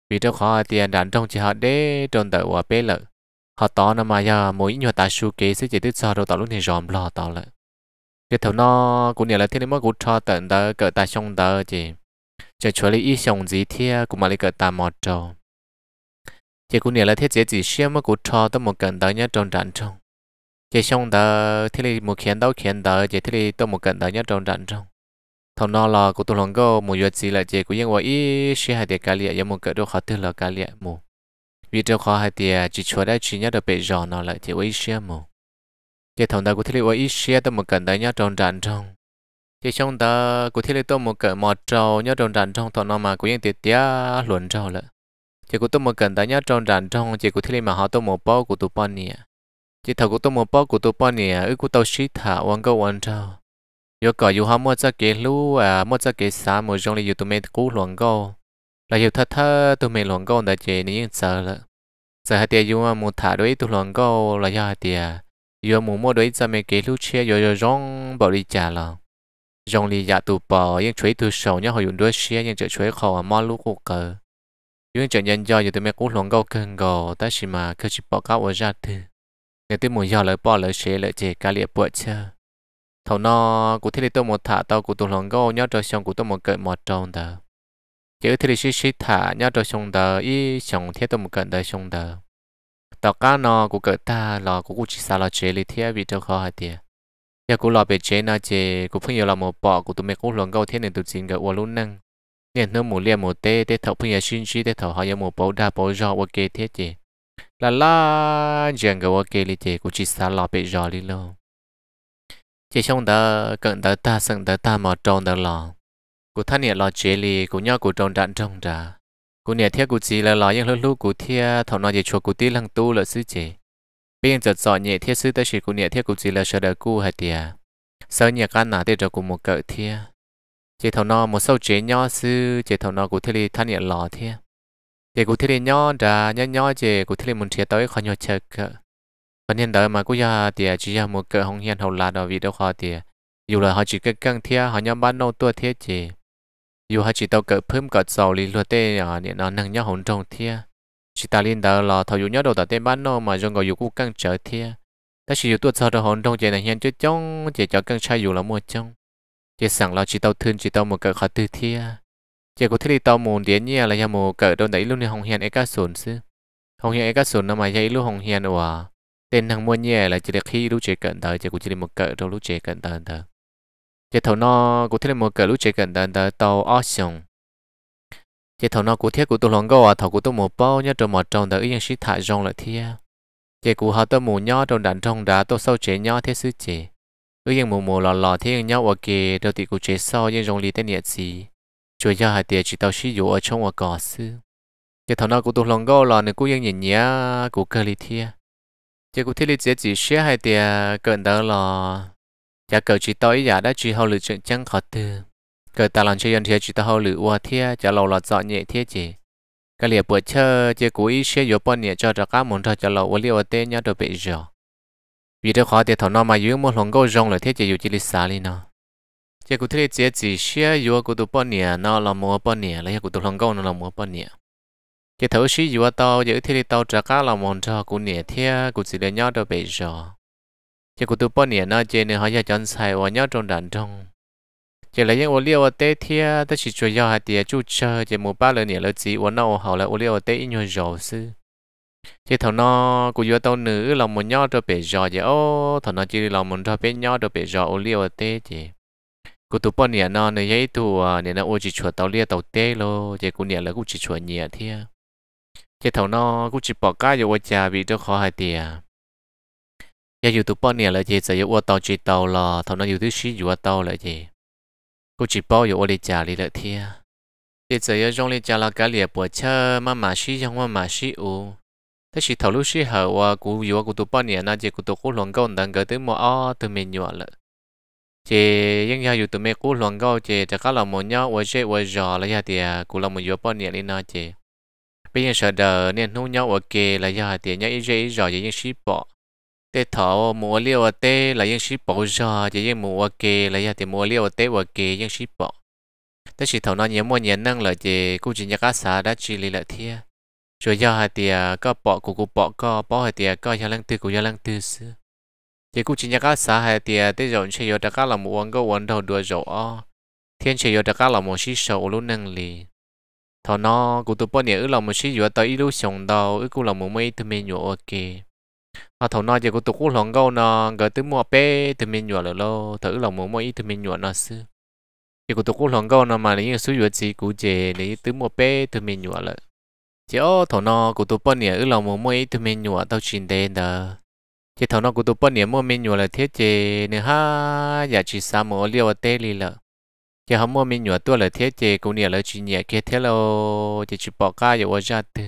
vì trong khó thì rạn trong chỉ họ để tròn đợi và bé lợi họ to nó mà giờ mỗi nhiều ta suy kế sẽ chỉ tiếp sau đầu tao lúc này ròm lo to lại cái thầu nó cũng nhiều là thế nên mới cũng cho tận đó cỡ ta xong đó chị chỉ cho lấy ý xong gì thì cũng mà lấy cỡ ta một trâu chỉ cũng nhiều là thế chỉ chỉ xem mà cũng cho tới một cần đó nhá trong trận trong chỉ xong đó thế này một khiến đó khiến đó chỉ thế này tới một cần đó nhá trong trận trong thầu nó là cũng tụi lòng go một 月子 là chỉ cũng yên vậy ý sẽ hai tiền cá liệt có một cỡ đó khó tư là cá liệt một vì cho khó hai tiền chỉ cho đã chỉ nhớ được bây giờ nó là chỉ ý xem một chế thằng ta có thể lấy ít xe tao một cần đấy nhá tròn rạn trong chế xong ta có thể lấy tao một cần một trâu nhá tròn rạn trong thằng nó mà cũng những tiệt tía luận trâu lận chế của tao một cần đấy nhá tròn rạn trong chế có thể lấy mà họ tao một bao của tụi bọn nè chế thằng của tao một bao của tụi bọn nè ư của tao shit thả quan câu quan trâu yo có yo ham mất cái lú à mất cái xá một trong này tụi mình cú luận câu là hiểu thật thơ tụi mình luận câu đã chế nên sợ lận sợ hai tia yêu mà một thả đối tụi luận câu là do hai tia giờ mù mua đôi giờ mẹ kể lúc chia giờ giờ rong bảo đi trả là rong đi giả tụ bò yên chuối từ sầu nhá họ dùng đôi chia yên chợ chuối khẩu à, mà lúc cuộc cờ yên chợ nhân do giờ tụi mẹ cũng lòng gâu cơn gò ta chỉ mà cơ chỉ bỏ cao ở ra từ người tụi mù giờ lại bỏ lại xe lại chè cá liệp bữa chơi thầu nó cụ thế tôi một thả tao cụ tụ lòng gâu nhá rồi xong cụ tôi một cậy một tròn tờ chữ thế thì xí xí thả nhá rồi xong tờ y xong thế tôi một cận tờ xong tờ tao cá nó của cỡ ta lò của cụ chỉ xa lò chế lý thế vì tao khó hả tiền giờ cụ lò bị chế nó chế cũng phương nhiều là một bọ của tụi mẹ cũng luận câu thế nên tụi chính gỡ uo luôn năng nên nó mù liền mù tê tê thấu phương nhiều xin chi tê thấu họ giờ một bố đa bố do ok thế chế là la chẳng gỡ ok lý chế cụ chỉ xa lò bị do lý luôn chỉ trong đó cận đó ta sẵn đó ta mà tròn đó lò cụ thanh nhiệt lò chế lý cụ nhau cụ tròn đạn trong ra cú nhà thiết cú chỉ là lo những lúc lúc cú thiết thầu nói gì cho cú tí lăng tu là sư chỉ bây giờ giỏi nhẹ thiết sư tới chỉ cú nhà thiết cú chỉ là sợ đỡ cú hay tiề sợ nhà căn nà để cho cú một cỡ thiết chỉ thầu nó một sâu chế nhỏ sư chỉ thầu nó cú thiết li thanh nhẹ lo thiết chỉ cú thiết li nhỏ ra nhỏ nhỏ chỉ cú thiết li muốn chia tới khỏi nhỏ chơi cỡ còn hiện đời mà cú nhà tiề chỉ là một cỡ không hiện hầu là đó vì đâu khó tiề dù là họ chỉ cái căng thiết họ nhắm bán nô tua thiết chỉ dù hai chỉ tàu cỡ phim cỡ sầu lì lúa tê à nè nó nâng nhau hỗn trồng thia chỉ ta liên đó là thầu dù nhau đầu ta tên bán nó mà trong gọi dù cũng căng trở thia ta chỉ dù tuột sau đó hỗn trồng chạy này hiện chưa trong chạy cho căng sai dù là mua trong chạy sẵn là chỉ tàu thương chỉ tàu một cỡ khó tư thia chạy của thiết lý tàu muốn đến nhia là nhà một cỡ đâu đấy luôn hồng hiện ấy cả sồn sư hồng hiện ấy cả sồn nó mà dây luôn hồng hiện ủa tên thằng mua nhia là chỉ được khi lúc chạy cận tới chạy cũng chỉ một cỡ trong lúc chạy cận tới chế thầu nó cụ thể là một cái lúc chế cần đàn đàn tàu ocean chế thầu nó cụ thể cụ tôi lòng gò thầu cụ tôi một bao nhớ trong một trong đàn yên sĩ thải rong lại thia chế cụ họ tôi mù nhó trong đàn trong đá tôi sau chế nhó thế sư chế ư yên mù mù lò lò thế yên nhó ở kề đầu tỷ cụ chế sau yên rong lì tên nhiệt gì chuột cho hai tiệt chỉ tàu sĩ dụ ở trong ở cỏ sư chế thầu nó cụ tôi lòng gò là nữa cụ yên nhìn nhá cụ cơ lì thia chế cụ thiết lì chế chỉ share hai tiệt cần đàn là giờ dạ, cậu chỉ tối giờ đã chỉ hậu lựa chuyện chẳng khó tư cậu ta làm cho dân thế chỉ ta hậu lựa ua thế giờ lâu lọt dọn nhẹ thế chỉ cái liệp bữa chơi chỉ cố ý xe yếu bọn nhẹ cho ra các món cho cho lâu ua liều tên nhau đồ bị giờ. vì thế khó thì thằng nó mà yếu một lòng gấu rong là thế chỉ yếu chỉ lịch xa đi nó chỉ cố thế chỉ chỉ xe yếu cố tụ bọn nhẹ nó là mua bọn nhẹ là cố tụ lòng gấu nó là mua bọn nhẹ chỉ thấu xí yếu tao giữ thế thì tao ra các là muốn cho cố nhẹ thế cố chỉ để nhau đồ bị giờ chỉ có tụi bọn nó chơi nên họ giờ chọn xài và nhau trong đàn trong chỉ là những ô liu ở tết thia ta chỉ chơi giao hạt tiền chú chơi chỉ một ba lần nữa là chỉ uống nào họ là ô liu ở tết ít nhiều rượu sư chỉ thằng nó cứ vừa tàu nữ lòng một nhau cho bể rượu chỉ ô thằng nó chỉ lòng một cho bể nhau cho bể rượu ô liu ở tết chỉ cô tụi bọn nó nữa giấy tụ nè nó à, ô chỉ chuột tàu lia tàu tê lo chỉ cô nè là cũng chỉ chuột nhẹ thia chỉ thằng nó cũng chỉ bỏ cái vào cha vì cho khó hai tiệt giờ youtube bao nhiêu là gì giờ yêu tàu chỉ tàu là thằng nào youtube xí yêu tàu là gì cô chỉ bao yêu đi trả lời là thia giờ giờ yêu trong đi trả lời cái liệp bữa chơi mà mà xí trong mà mà xí u thế xí thầu lúc xí hậu à cô yêu cô tụ bao nhiêu na giờ cô tụ cô luận câu đằng cái tới mà à từ mình nhọ là chị nhưng giờ youtube mẹ cô luận câu chị chắc là muốn nhau với chị với giờ là giờ thì cô là một yêu bao nhiêu đi na chị bây giờ sợ đời nên hôn nhau ok là giờ thì nhau ý dễ giò vậy nhưng xí bỏ tê thọ mua liêu tê là những sĩ bộ giờ chỉ những mua kê là giờ thì mua liêu tê và kê những sĩ bộ tê sĩ thọ nó nhiều mua nhiều năng là chỉ cũng chỉ cá xã đã chỉ lì lại thia rồi giờ thì có bỏ của cụ bỏ có bỏ hai thì có gia lăng tư của gia lăng tư sư chỉ cũng chỉ cá nhắc hai thì tê rồi chỉ có các là mua ăn có ăn đầu đuôi rồi thiên chỉ có các là mua sĩ sầu luôn năng lì thọ nó cụ tụ bỏ nhiêu là mua sĩ vừa tới ít lúc sống đâu ít cũng là mua mấy thứ mình nhổ ok họ thầu nói gì của tụ quốc lòng câu nó gỡ tới mua pe từ mình nhựa lô thử lòng mua mua ít từ mình nhọ nó xưa chỉ của tụ quốc lòng câu nó mà lấy số nhựa gì của chị lấy tới mua pe từ mình nhọ lợ chỉ ô thầu nó của tụ bận nhỉ ở lòng mua mua ít từ mình nhọ tao chuyển đến đó chỉ thầu nó của tụ bận nhỉ mua mình nhọ là thế chị nữa ha giờ chỉ sao mua liều tế lì lợ chỉ không mua mình nhọ tôi là thế chị cũng nhỉ là chỉ nhỉ kia thiết lô chỉ chụp bỏ ca giờ ra từ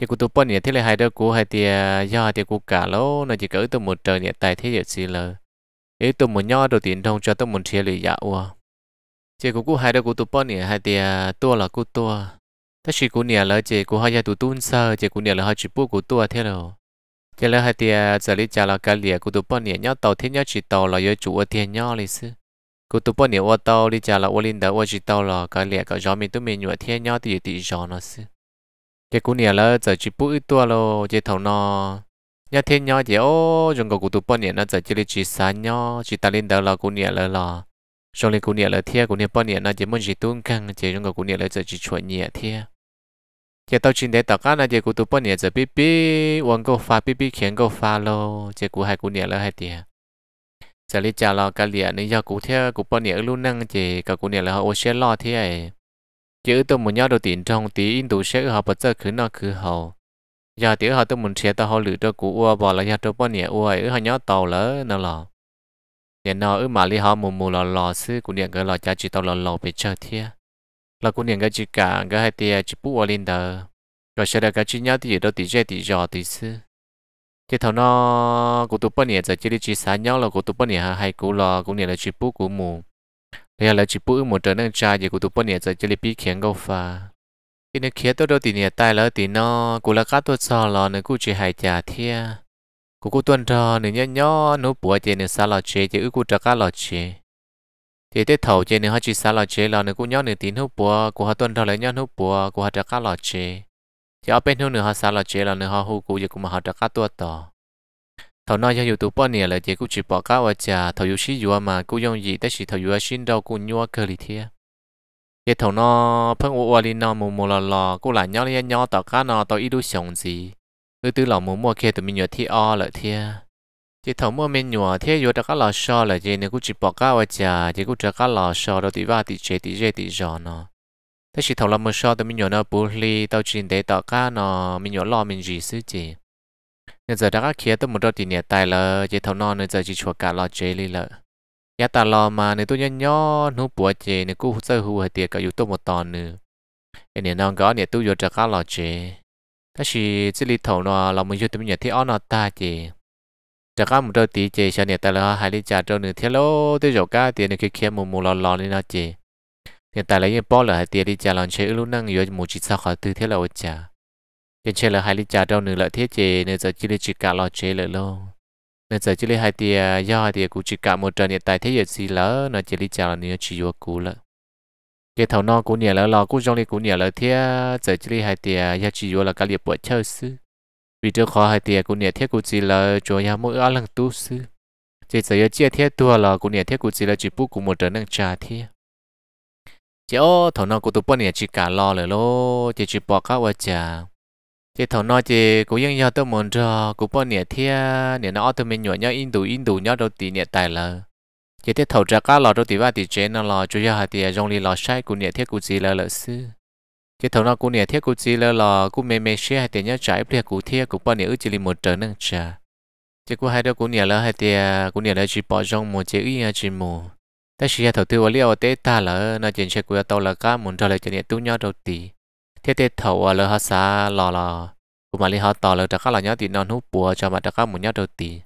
thì cụ tụ bận nhỉ thế là hai đứa cụ hai tia à, do hai tia cụ cả lỗ nó chỉ cỡ tụ một trời nhỉ tài thế giới xí lờ ấy tụ một nho đầu tiên thông cho tụ một chia lì dạ ua chỉ cụ cụ hai đứa cụ tụ bận nhỉ hai tia à, tua là cụ tua thế chỉ cụ nhỉ là chỉ cụ hai gia tụ tuôn sơ chỉ cụ nhỉ là hai chỉ bu cụ tua thế rồi chỉ là hai tia à, giờ lý trả là cái lìa cụ tụ bận nhỉ nhau tàu thế nhau chỉ tàu là do chủ ở tiền nhau lịch sử cụ tụ bận nhỉ ô tàu lý trả là ô linh đã ô chỉ tàu là cái lìa cái gió mình tụ mình nhựa thiên nhau thì thì gió nó xứ cái cú nè là giờ chỉ bút ít tuổi lo chỉ thầu nó nhà thiên nhỏ chỉ ô dùng cái cú tụ bao nhiêu nó giờ chỉ lấy chỉ sáng nhỏ chỉ ta lên đầu là cú nè là là xong lên cú nè là thiên cú nè bao nhiêu nó chỉ muốn chỉ tuôn căng chỉ dùng cái cú nè là giờ chỉ chuẩn nhẹ thiên giờ tao chỉ để tao cái là chỉ cú tụ bao nhiêu giờ bí bí uống câu pha bí bí khiến câu pha lo chỉ cú hai cú nè là hai tiền giờ lấy trả lo cái liền nên giờ cú thiên cú bao nhiêu luôn năng chỉ cái cú nè là ô xe lo thiên chứ tôi muốn nhau đầu tiên trong tí in đủ sẽ họ bật ra khứ nó khứ hầu giờ tiểu họ tôi muốn xe tao họ lựa cho cụ ua bỏ lại nhà cho bao nhiêu ua ở họ nhớ tàu lỡ nó lò nhà nó ở mà li họ mù mù lò lò sư cụ điện cái lò cha chỉ tàu lò lò bị chờ thia là cụ điện cái chỉ cả cái hai tia chỉ bút ở lên đời rồi sau đó cái chỉ nhớ thì đâu thì chơi thì giờ thì sư thì thằng nó cụ tôi bao nhiêu giờ chỉ đi chỉ sáng nhau là cụ tôi bao nhiêu hai cụ lò cụ điện là chỉ bút cụ mù thế là chỉ bữa một trận nâng trai gì của tụi bọn nhẹ giờ chỉ là bị khiến gấu pha thì nó khiến tôi đâu thì nhẹ tai lỡ thì nó cũng là cá tôi sao lò nên cũng chỉ hai trả thia cũng cũng tuần trò nên nhớ nhớ nó bùa chơi nên sao lò chơi chơi cũng trả cá lò chơi thì tới thầu chơi nên họ chỉ sao lò chơi lò nên cũng nhớ nên tín hút bùa của họ tuần trò lại nhớ hút bùa của họ trả cá lò chơi thì ở bên hút nữa họ sao lò chơi lò nên họ hút cũng gì cũng mà họ trả cá tua tao thầu nói cho youtube bao nhiêu là chỉ cũng chỉ bỏ cá và chả thầu yêu sĩ yêu mà cũng dùng gì đấy chỉ thầu yêu sĩ đâu cũng nhua cơ lý thế cái thầu nó phân ô ô li nó mù mù lò lò cũng là nhau lên nhau tạo cá nó tạo ít đủ sống gì từ từ lòng mù mù kia tụi mình nhớ thi o lại thế chỉ thầu mua mình nhua thế yêu tao cá lò xò là chỉ nên cũng chỉ bỏ cá và chả chỉ cũng chỉ cá lò xò đâu thì va thì chế thì chế thì giò nó thế chỉ thầu làm mua xò tụi mình nhớ nó bù li tao chỉ để tao cá nó mình nhớ lo mình gì xứ gì nên giờ đã kia tôi một đôi thì nhẹ tài là chế thầu non nên giờ chỉ chuột cả lo chế li lợ nhà ta lo mà nên tôi nhớ nhớ nó bùa chế nên cũng sơ hữu hơi tiệt cả yếu tố một tòn nữa nên nè non gõ nè tôi vô trạc lo chế ta chỉ chỉ li thầu nó là mình vô tôi nhớ thì on nó ta chế trạc cả một đôi tí chế sao nè tài là hai li trà trâu nữa thế lô tôi chỗ cả tiền nên kia kia mù mù lo lo nên nó chế hiện tại lấy những bao là hai tiền đi trà lon chế lúc năng yếu một chỉ sao khỏi tư thế là ôi trà cái chế là hai lý trả đâu nửa lợi thiết chế nửa giờ chỉ lấy chỉ cả lo chế lợi lo nửa giờ chỉ lấy hai tia do hai tia cũng chỉ cả một trận hiện tại thế giới gì lỡ nó chỉ lý trả là nửa chỉ vô cũ lợi cái thầu nọ cũng nhiều lỡ lo cũng trong này cũng nhiều lỡ thế giờ chỉ lấy hai tia do chỉ vô là cả liệp bộ chơi sư vì trước khó hai tia cũng nhiều thiết cũng chỉ là chỗ nhà mỗi áo lần tu sư chỉ giờ chia thiết tua là cũng nhiều thiết cũng chỉ là chỉ bút cũng một trận đang trả thế chỉ ô thầu nọ cũng tụi bọn này chỉ cả lo lỡ lo chỉ chỉ bỏ các vợ chồng chị thầu nói chị cũng ยัง nhau tôi muốn cho cụ bao nhiêu thia nhiêu nó tôi mình nhổ nhau in đủ in đủ nhau đầu tí nhiêu tài là chị thế thầu ra cá lò đầu tí ba tí chế nó lò chủ yếu hai tí trong ly lò sai cụ nhiêu thia cụ gì là lợi sư chị thầu nói cụ nhiêu thia cụ gì là lò cụ mềm mềm xe hai tí nhau trái bia cụ thia cụ bao nhiêu chỉ li một trở nâng chả chị cụ hai đứa cụ nhiêu là hai tí cụ nhiêu là chỉ bỏ trong một chế ý chỉ mù ta chỉ thầu tư vào liều tế ta là nó chuyện sẽ của tàu là cá muốn cho lại cho nhiêu tu nhau đầu tí thế thế thầu ở à, lỡ họ xa lò lò cũng mà li họ tò lỡ chắc là nhớ thì non hút bùa cho mà chắc là muốn nhớ đầu tì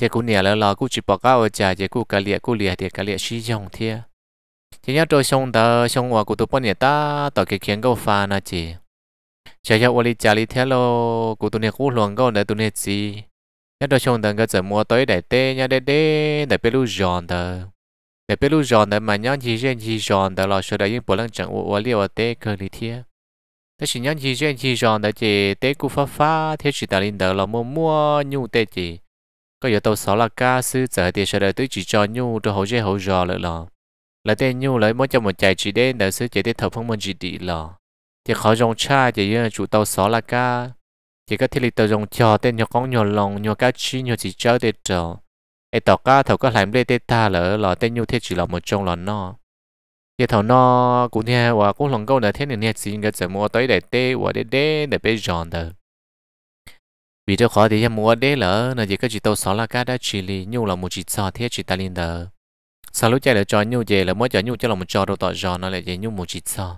thế cũng nhớ lỡ lò cũng chỉ bỏ cao ở trà thế cũng cả liệt cũng liệt thì cả liệt suy dòng thế thế nhớ trôi xong đó xong hòa của tụi bọn nhớ ta tỏ cái khiến câu pha nà chị chả cho oli trà lý thế lô của tụi nhớ cũng luồng câu nữa tụi nhớ gì nhớ trôi xong đó cái giờ mua tới để tê nhớ để để để pelu giòn đại bê pelu giòn đó mà nhớ gì gì giòn đó lò sơ đấy những bộ lăng chẳng ô ô liều ở tê cơ lý thế thế chỉ nhân gì trên anh chỉ chọn để chỉ tế cụ phá phá thế chỉ ta linh đỡ là mua mua nhu tế chỉ có giờ tàu sáu là ca sư trở thì sẽ đợi tới chỉ cho nhu cho hậu chế hậu giò lại lò là tên nhu lấy mỗi cho một chạy chỉ đến đợi sư chế tế thập phong môn chỉ đi lò thì khó dòng cha chỉ như chủ tàu sáu là ca chỉ có thiết lập tàu dòng trò tên nhỏ con nhỏ lòng nhỏ cá chi nhỏ chỉ cho để trò ai tàu ca thầu có làm đây tê ta lỡ lò tên nhu thế chỉ là một trong lò no giờ thầu nó cũng thế và cũng lòng câu là thế này xin cái gì mua tới để tê và để đế để bây giờ đó vì cho khó thì mua đế lỡ là chỉ có chỉ tàu xóa là cái đã chỉ li nhu là một chỉ sò thế chỉ ta liền đó sau lúc chạy là cho nhu về là mỗi cho nhu cho là một trò đồ tọt giò nó lại chỉ nhu một chỉ sò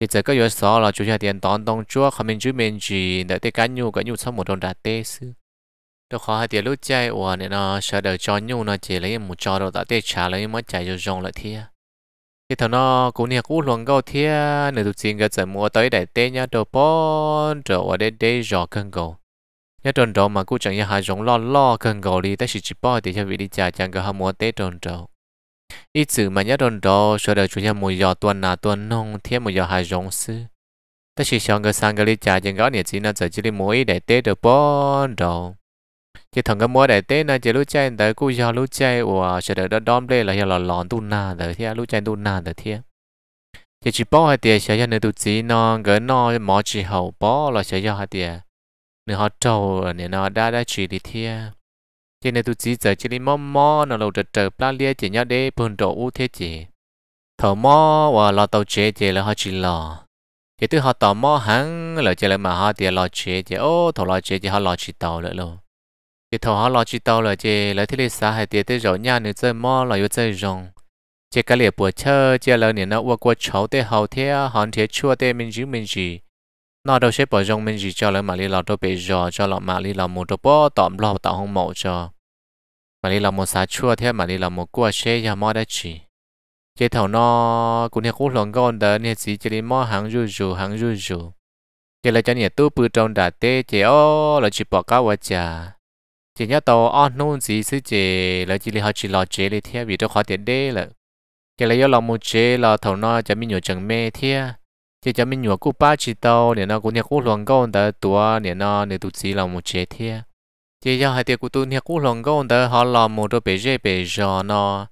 thì giờ có yếu sò là chủ nhà tiền tón tông chúa không mình chú mình chỉ để tê cá nhu cái nhu xong một đồng đá tê sư tôi khó thì lúc chạy và nên nó sợ đợi cho nhu nó chỉ lấy một trò đồ tọt tê trả lấy mỗi chạy cho rong lại thiệt thì thằng nó cũng nhà cũ luồng câu thia nửa tụt xin cái giải mua tới để tê nhá đồ bon trở ở đây đây rõ cân cầu nhá tròn tròn mà cũng chẳng nhà hai giống lo lo cân cầu đi tới sự chỉ bỏ thì cho vị đi chả chẳng có ham mua tê tròn tròn ít chữ mà nhá tròn tròn sợ đời chủ nhà mùi giò tuần nà tuần nông thia mùi giò hai giống sư tới sự xong cái sang cái đi chả chẳng có nhà chỉ nó chỉ đi ít để tê đồ bon rồi chỉ thằng cái mua để tết na chỉ lúc chơi tới cú do lúc chơi của sẽ được đó đom lên là giờ là lòn tu na tới thế lúc chơi tu na tới thế chỉ chỉ bỏ hai tiền sẽ cho nên tu chỉ nó gỡ nó mỏ chỉ hậu bỏ là sẽ cho hai tiền nên họ trâu nên nó đã đã chỉ đi thế cho nên tu chỉ giờ chỉ đi mò mò nó lâu trở trở pla lia chỉ nhớ để phun đồ u thế chỉ thở mỏ và lo tàu chế chỉ là họ chỉ lo chỉ từ họ tàu mò hắn là chỉ là mà họ tiền lo chế chỉ ô thầu lo chế chỉ họ lo chỉ tàu nữa luôn chỉ thầu họ lo chỉ tàu là chỉ lấy thế lịch xã hay tiền tới rồi nhà nữa chơi mò là yêu chơi rồng chỉ cái liệp bữa chơi chỉ là nè nó qua qua cháu tới hậu thế hòn thế chua tới mình chứ mình gì nó đâu sẽ bỏ rồng mình gì cho lấy mà đi lò đâu bị rò cho lọ mà đi lò một đồ bó tạm lò tạm không mẫu cho mà đi lò một xã chua thế mà đi lò một qua xe nhà mò đã chỉ chỉ thầu nó cũng nè cú lòng con đó nè chỉ chỉ đi mò hàng rù rù hàng rù rù chỉ là cho nè tu bự trong đà tê chỉ ô là chỉ bỏ cá vào chả chỉ nhớ tàu on nôn gì xứ chế là chỉ là họ chỉ lo chế là thế vì đó khó tiền đê là cái là do lòng một chế là thầu nó cho mình nhiều chẳng mê thế chỉ cho mình nhiều cú ba chỉ tàu để nó cũng nhiều cú luồng câu đó tua để nó để tụ chỉ lòng một chế thế chỉ do hai tiền của tôi nhiều cú luồng câu đó họ làm một đôi bể dê bể giò nó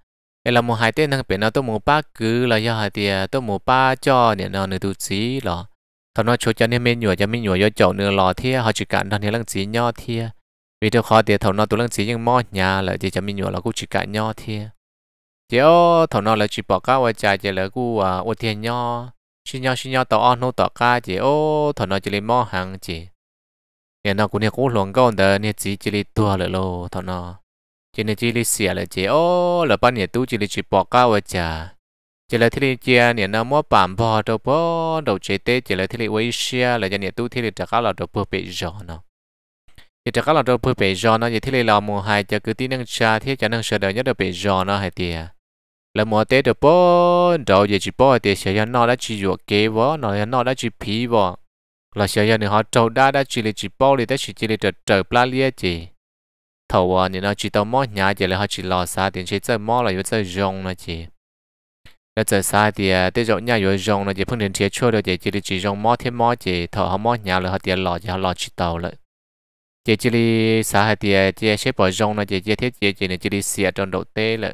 cái là một hai tên thằng bể nó tôi một ba cứ là do hai tiền tôi một ba cho để nó để tụ chỉ là thầu nó cho cho nên mình nhiều cho mình nhiều do chậu nữa lò thế họ chỉ cản thằng này lăng chỉ nhau thế vì theo khó thì thầu nó tụi lăng chỉ nhưng mò nhà là chỉ cho mình nhỏ là cũng chỉ cả nho thì chỉ ô thầu nó là chỉ bỏ cá và trái chỉ là cũng à ô tiền nho xin nho xin nho tàu ăn nô tàu cá chỉ ô thầu nó chỉ lấy mò hàng chỉ nhà nó cũng như cũng luồng con đó nên chỉ chỉ lấy tua là lô thầu nó chỉ nên chỉ lấy xỉa là chỉ ô là ban nhà tu chỉ lấy chỉ bỏ cá và trái chỉ là thiết lý chia nè nó mua bám bò đầu bò đầu chế tê chỉ là thiết lý quay xia là cho nè tu thiết lý trả cá là đầu bò bị rõ nó thì chắc là đâu phải bể giò nó vậy thế này là mùa hai cho cứ tí năng cha thế cho năng sợ đời nhất là bể giò nó hay tiền là mùa tết được bó đầu vậy chỉ bó thì sợ nó đã chỉ ruột kế vó nó nó đã chỉ phí vó là sợ giờ họ trâu đã đã chỉ là chỉ bó thì đã chỉ chỉ là trời trở pla lia chỉ thầu à thì nó chỉ tao mót nhà chỉ là họ chỉ lò xa tiền chế chơi mót là yếu chơi rong nó chỉ là chơi xa thì à, tới rộng nhà yếu rong nó chỉ phương tiện chế chua được chỉ là chỉ rong mót thêm mót chỉ thầu họ mót nhà là họ tiền lò chỉ họ lo chỉ tàu lại chị chỉ đi xã hệ thì chị sẽ bỏ rong là chị chị thiết chị chỉ này chị đi xịa trong đầu tê là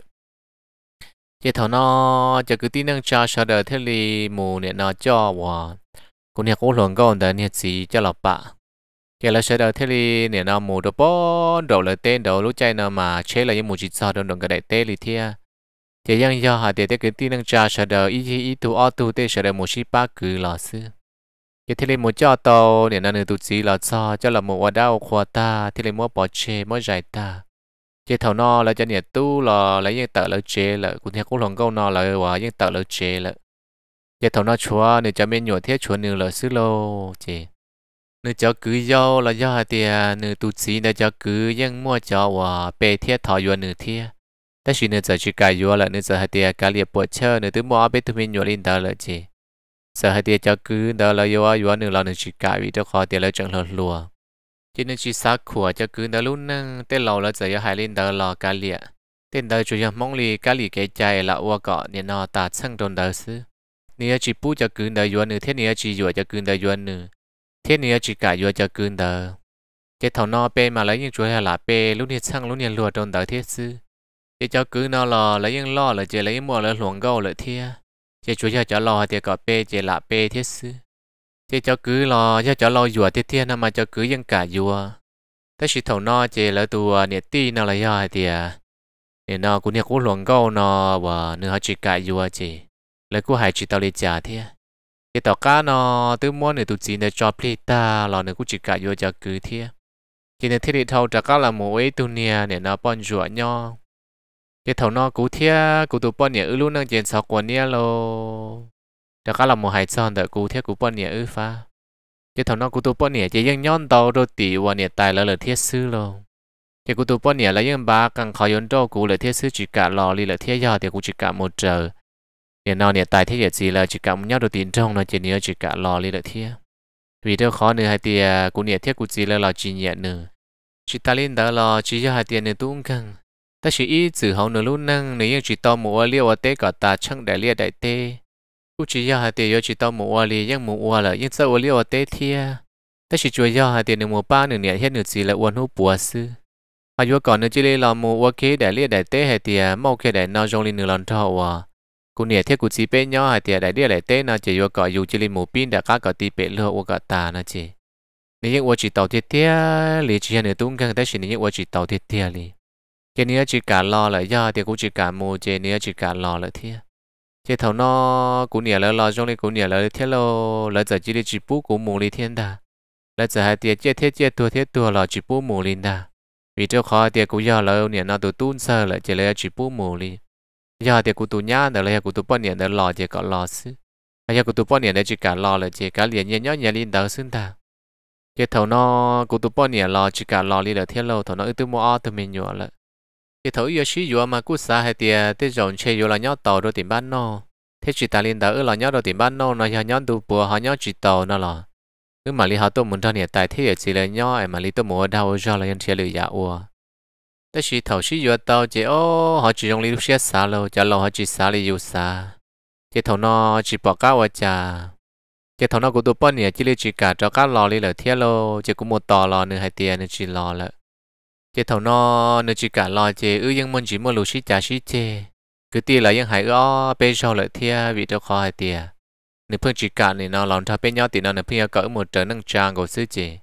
chị thằng nó cho cứ tin năng cho sợ đời thế li mù nè nó cho hòa cũng nè cố luận con đời nè sĩ cho lọc bạ cái là sợ đời thế li nè nó mù đồ bó đầu lời tên đầu lúc chạy nó mà chế là những mù chỉ sao trong đồng cái đại tê li thia chị yang do hà thì thế cứ tin năng cho sợ đời ý ý tu o tu tê sợ đời mù chỉ ba cứ lọ xưa ยทเลมัวจาโตเนี่ยนั่นตุจีเราจอเจ้าละมัววดาวควาตาทีเลมัวปอเชมัวใจตาเจ้าเน่านอาลจะเนี่ยตู้รอแล้วยังเตอเราเจละกูเทียกูหลงก้านอเลยว่ายังเตอเราเจละเจ้าเน่านชัวเนี่ยจะไม่หยดเทียชัวหนึ่งเลยซื้อโลเจเนื้อจะกือยอละยอเตียเนื้อตุสีเนี่ยจะกือยังมัวจ้าว่าเปเทียถอยวนเนื้อเทียแต่ชีเนื้อจะชิกายยัวละเนื้อจะเตียกาเลียปวดเชอเนื้อตื้อมัวไปตุ้มหยดลินเตอเลยเจ sợ hai tia cho cứ đó là yêu yêu nửa là nửa chỉ cả vì cho khó tia là chẳng lọt lùa chỉ nên chỉ xác của cho cứ đó lúc năng tên lâu là giờ hai lên đó là cả lịa tên đời chủ nhân mong lì cả lì cái chạy là ua cọ nên nó ta sang đồn đời xứ nếu chỉ bu cho cứ đó yêu nửa thế nếu chỉ yêu cho cứ đó yêu nửa thế nếu chỉ cả yêu cho cứ đó cái thầu nó bê mà lấy những chuối hay là bê lúc này sang lúc này lùa đồn đời thế xứ cái cho cứ nó là lấy những lo là chỉ lấy mua là luồng gâu là thế chế chúa cho cháu lo thì có bê chế là bê thiết sư chế cháu cứ lo cho cháu lo dùa thiết thiên mà cháu cứ dân cả dùa ta chỉ thầu no chế lỡ tù nhiệt ti nào là do thì nên nó cũng nhiệt cũng luồng câu nó và nửa chỉ cả dùa chế lấy cũng hại chỉ tao đi trả thế cái tao cá nó từ mua nửa tụ chỉ nửa cho plita lo nửa cũng chỉ cả dùa cho cứ thế chỉ nửa thiết đi thầu trả cá là mỗi tu nia nên nó bận rộn nhau để thầu nó cú thia cú tụ bọn nhẹ ư luôn năng tiền sọc quần nhẹ lo, đó cá là một hai son đợi cú thia cú bọn nhẹ ư pha để thầu nó cú tụ bọn nhẹ chỉ riêng nhon tàu đô tỷ và nhẹ tài là lời thiết sư lo, thì cú tụ bọn nhẹ là riêng ba càng khó yến đô cú lời thiết sư chỉ cả lò li lời thiết giờ thì cú chỉ cả một giờ nhẹ nó nhẹ tài thiết giờ gì là chỉ cả một nhau đô tiền trong nó chỉ nhớ chỉ cả lò li lời thiết vì đâu khó nữa hai tiền cú nhẹ thiết cú gì là lò chỉ nhẹ nữa chỉ ta lên đó lò chỉ cho hai tiền nữa tung căng ta chỉ ý từ hậu nửa lúc năng nếu như chỉ tao mua liêu ở tế cả ta chẳng đại liệt đại tế u chỉ ya hạt tiền yo chỉ tao mua nhưng yang mua là nhưng sau sao liêu ở tế thia ta chỉ chuối ya hạt tiền nửa mua ba nửa nhẹ hết nửa gì là uốn hút bùa sư mà yo còn nửa chỉ lấy làm mua kế đại liệt đại tế hạt tiền mau kế đại nào trong linh nửa lần thâu à cú nhẹ thiết cú chỉ bé nhỏ hạt tiền đại liệt đại tế nào chỉ yo có dù chỉ lấy mua pin đã cá có tí bé lơ u cả ta nào chỉ nếu như u chỉ tao thiết thia liệt chỉ nửa tung căng ta chỉ nếu như u chỉ tao thiết thia liệt chế nia chỉ cả lo là do thì cũng chỉ cả mù chế nia chỉ cả lo là thế chế thầu nó cũng nhiều là lo trong này cũng nhiều là thế lo là giờ chỉ đi chỉ bút cũng mù đi thiên ta, là giờ hai tiền chết thế chết tua thế tua là chỉ bút mù liền ta, vì cho khó thì cũng do là nhiều nó tụ tuôn sơ là chỉ là chỉ bút mù đi, giờ thì cũng tụ nhá nữa là cũng tụ bao nhiêu nữa lo chỉ có lo xứ hay cũng tụ bao nhiêu nữa chỉ cả lo là chỉ cả liền nhớ nhớ nhà liền đỡ xứng đà chế thầu nó cũng tụ bao nhiêu lo chỉ cả lo đi là thế lo thầu nó ưu tư mua ở tụi mình nhọ là thì thấu yêu sĩ yêu mà cú xa hay thì thì dòng chơi yêu là nhau tàu đồ tiền bán nô thế chỉ ta liên đỡ là nhau đồ tiền bán nô nó nhà nhau đủ bùa họ nhau chỉ tàu nó là cứ mà lý họ tôi muốn cho hiện tại thế chỉ là nhau em mà lý tôi muốn đau cho là nhân chia lười giả ua thế chỉ thấu sĩ yêu tàu chỉ ô họ chỉ dùng lý lúc xe xa lâu chả lâu họ chỉ xa lý yêu xa chỉ thấu nó chỉ bỏ cao qua cha chỉ thấu nó cũng tôi bận nhỉ chỉ lý chỉ cả cho các lò li là thiết lô chỉ cũng một tò lò nữa hay tiền chỉ lò lợ chế thầu nó nơi chỉ cả lo chế ư nhưng môn chỉ mua lù xí trả xí chế cứ tia là những hải ơ bên sau lại thia vì cho khó hai tia nếu phương chỉ cả này nó lòng thao bên nhau thì nó nếu phương cỡ một trở nâng trang của sư chế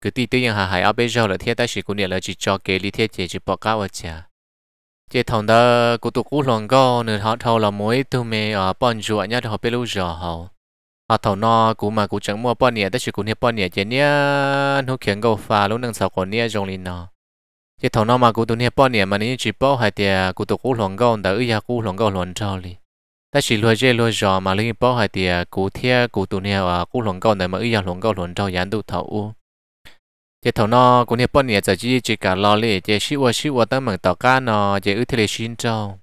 cứ tia tia những hải hải ơ bên sau lại thia ta chỉ cũng niệm là chỉ cho kế lý thia chế chỉ bỏ cao ở chả chế thầu đó cụ tụ cũ lòng go nửa họ thầu là mối tu mê ở bọn ruộng nhá họ bên lưu giờ họ họ thầu nó cụ mà cụ chẳng mua bọn nhẹ ta chỉ cụ niệm bọn nhẹ chế nhá nó khiến gầu pha lúc nâng sau còn nhẹ rong lên nó chỉ thằng nào mà cụ tụi nè bao à, nè mà nè chỉ bao hai tiệt cụ tụi cú lòng gạo đã ư ya cú lòng gạo lòng trâu đi, ta chỉ lo chơi lo giò mà lấy bao hai tiệt cụ thia cụ tụi nè à cú lòng gạo đã mà ư ya lòng gạo lòng trâu yán đủ thầu u chỉ thầu nó cụ nè bao nè chỉ chỉ cả lo li chỉ xí qua xí qua tao mừng tao cá nó chỉ ư thế xin trâu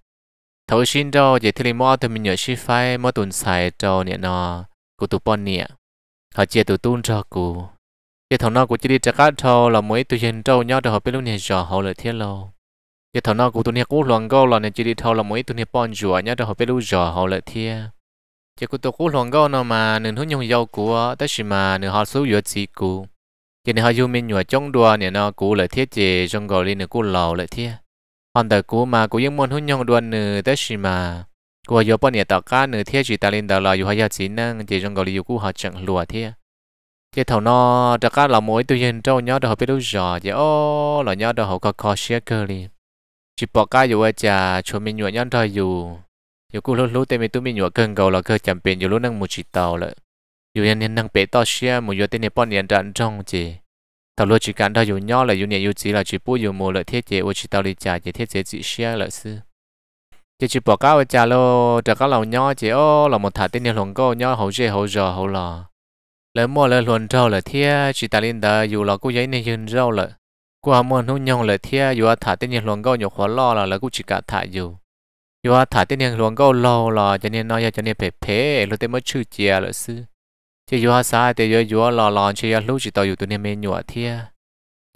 thầu xin trâu chỉ thế mua thì mình nhớ xí phái mua tuần xài trâu nè nó cụ tụi bao nè họ chỉ tụi tuôn trâu cụ cái thằng nó của chị đi chắc cát thâu là mấy tụi hiện trâu nhau để họ biết lúc này giờ hậu lợi thiên lâu cái thằng nó của tôi này cũng loạn câu là này chị đi thâu là mấy tụi này bọn rùa nhau được hợp bên lúc giờ hậu lợi thiên chỉ có tôi cũng loạn câu nào mà nên hướng nhung giàu của tất sự mà nửa họ số dựa chị cụ chỉ nửa họ dùng mình nhựa trong đua nè nó cũng lợi thiết chỉ trong gọi lên nửa cú lâu lợi thiên còn tại cú mà cú vẫn muốn hướng nhung đua nửa tất sự mà cú họ dựa bọn nè tạo cá nửa thiết chỉ ta lên tạo là dù họ dựa năng chỉ trong gọi lên cú họ chẳng lùa thiên cái thầu nó đặc cá là mối tôi nhìn trâu nhớ đâu biết đâu rõ vậy ô là nhớ đâu có khó xé cơ liền chỉ bỏ cá dù ai chả cho mình nhựa nhăn thôi dù dù cũng lúc lúc tên mình tụi mình nhựa cơn cầu là cơ chẳng bền dù lúc năng một chỉ tàu lại dù nhân nhân năng bể to xé một dù tên này bọn nhận trận trong chỉ thầu lúc chỉ cần thôi dù nhớ là dù nhận dù chỉ là chỉ bù dù một lợi thiết chế ô chỉ tàu đi chả chỉ thiết chế chỉ xé lợi sư chỉ chỉ bỏ cá ai chả lo đặc cá là nhớ chỉ ô là một thả tên này lòng câu nhớ hậu dễ hậu giờ hậu lò lỡ mua lỡ luồn trâu lỡ thia chỉ ta linh đó dù là cô giấy này hơn rau lỡ cô hàm muốn hôn nhau lỡ thia dù thả tên nhiên luồn câu nhục khó lo là lỡ cô chỉ cả thả dù dù thả tên nhiên luồn câu lo là cho nên nói cho nên phê phê lỡ tên mất chữ chia lỡ sư chỉ dù sai thì dù dù lo lo chỉ lúc chỉ tao dù tụi nên mê nhọ thia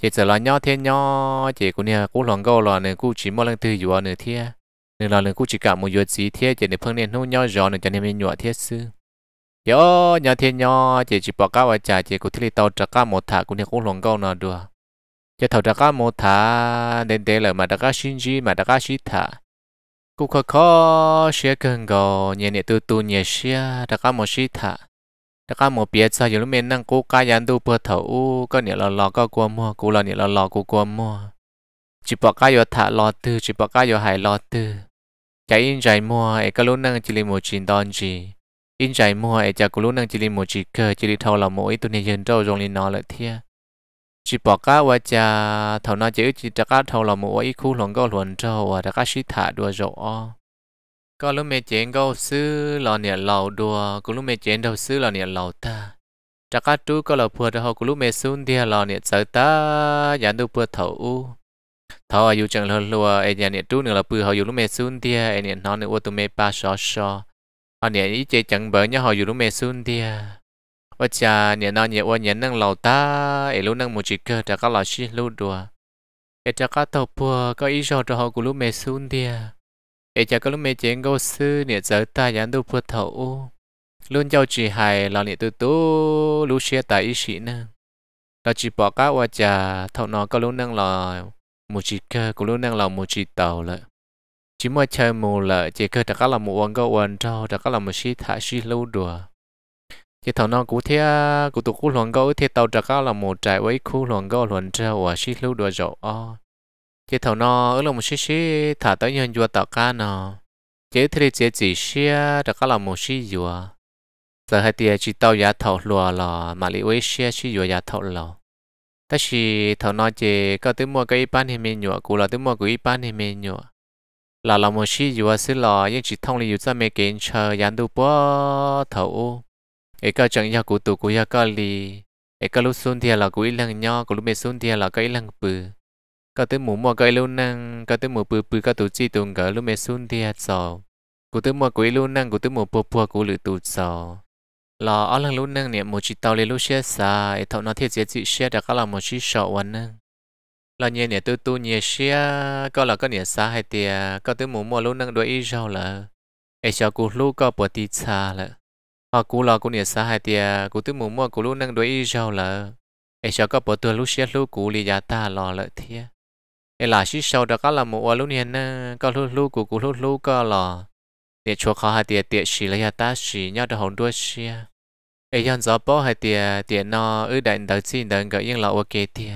chỉ sợ là nhọ thia nhọ chỉ cô nè cô luồn câu là nè cô chỉ mua lần thứ dù nè thia nên là nè cô chỉ cả một dù gì thia chỉ nè phương nên hôn nhau rõ nè cho nên mê nhọ thia sư yo nhà thiên nho chỉ chỉ bỏ cá vào trả chỉ cụ thiết tàu trả cá một thả cũng như cũng lòng câu nào được chỉ thầu trả cá một thả nên đây là mà đã cá xin gì mà đã cá xí thả cụ khó khó xe cần gò nhà nè tu tu nhà xe đã cá một xí thả đã cá một biết sao giờ lúc mình năng cố cá yàn tu bơ thầu có nè lò lò có qua mua cụ là nè lò lò cụ qua mua chỉ bỏ cá vô thả lò tư chỉ bỏ cá vô hải lò tư cái in chạy mua ấy có lúc năng chỉ là một chuyện đòn gì in chạy mua ai chả cũng lúc năng chỉ đi một chỉ cơ chỉ đi thâu là mỗi tụi này dân trâu rồi lên nó lại thia chỉ bỏ cá qua chả thâu nó chỉ chỉ chả cá thâu là mỗi ít khu lòng có luận trâu và chả cá xí thả đùa rõ có lúc mẹ chén câu sư lò nè lầu đua có lúc mẹ chén đầu sư lò nè lầu ta chả cá chú có lò phua đâu có lúc mẹ xuống thia lò nè sợ ta dán đâu phua thâu thâu ở dù chẳng lừa lừa ai nhà nè chú nữa là phù họ dù lúc mẹ xuống thia ai nè nó nữa tụi mẹ ba sọ sọ họ ờ, nhẹ ý chế chẳng bờ nhá họ dù lúc mẹ xuân đi à và cha nhẹ nó nhẹ qua nhẹ năng lầu ta ấy lúc năng một chỉ cơ trả các lão sĩ lưu đùa cái trả các tàu bùa có ý cho cho họ của lúc mẹ xuân đi à ấy cha có lúc mẹ chén gấu sư nhẹ giờ ta nhắn đâu bùa thầu luôn cho chỉ hài là nhẹ tu tú lúc xe ta ý sĩ nè là chỉ bỏ cá qua cha thầu nó có lúc năng là một chỉ cơ của lúc năng là một chỉ tàu lại chỉ mới chơi mù là chỉ cơ đặc là một ông có ông cho đặc là một sĩ thả sĩ lâu đùa chỉ thằng nó cũng thế cũng tụ khu luận gấu thế tàu đặc là một trại với khu luận gấu luận cho và sĩ lâu đùa rồi o ờ. chỉ thằng nó ở là một sĩ sĩ thả tới nhân vua tạo ca nó chỉ thì chỉ chỉ sĩ đặc là một sĩ vua giờ hai tia chỉ tàu giá thầu lùa là mà lý với xe sĩ vua giá thầu lò ta chỉ thằng nó chỉ có tới mua cái ban thì mình cũng là tới mua cái ban thì mình là là một chi dù xí là những chỉ thông lý dù cho mấy kiến chờ yán đu bó thấu ấy cơ chẳng nhau cụ tụ cụ ya cơ lì ấy cơ lúc xuân thì là cụ ít lăng nhau, cụ lúc mẹ xuân thì là cái lăng bự cơ tới mù mò cơ ít luôn năng cơ tới mù bự bự cơ tổ chi tụng cỡ lúc mẹ xuân thì hạt sò cụ tới mò cụ ít luôn năng cụ tới mù bùa bùa cụ lự tụ sò là ở lăng luôn năng niệm một chỉ tàu lê lúc xe xa ấy thọ nó thiết dễ chịu xe đã có là một chi sợ vấn năng là nhẹ nhẹ tu tu nhẹ xia có là có nhẹ xa hay tiề có tới muốn mua lúc nâng đôi ít rau là ai cho cô lúc có bỏ tí xa là họ cú là cú nhẹ xa hay tiề cú tới muốn mua cú lúc nâng đôi ít rau là ai cho có bỏ tôi lúc xia lúc cú lì giá ta lò lợi thiệt ai là xí sau đó có là mua lúc nhẹ nè có lúc lúc cú cú lúc lúc có là để cho khó hay tiề tiề xì lấy ta xì nhau đó hồng đôi xia ai dân gió bỏ hay tiề tiề nó ư đại đầu xin đầu cái yên là ok tiề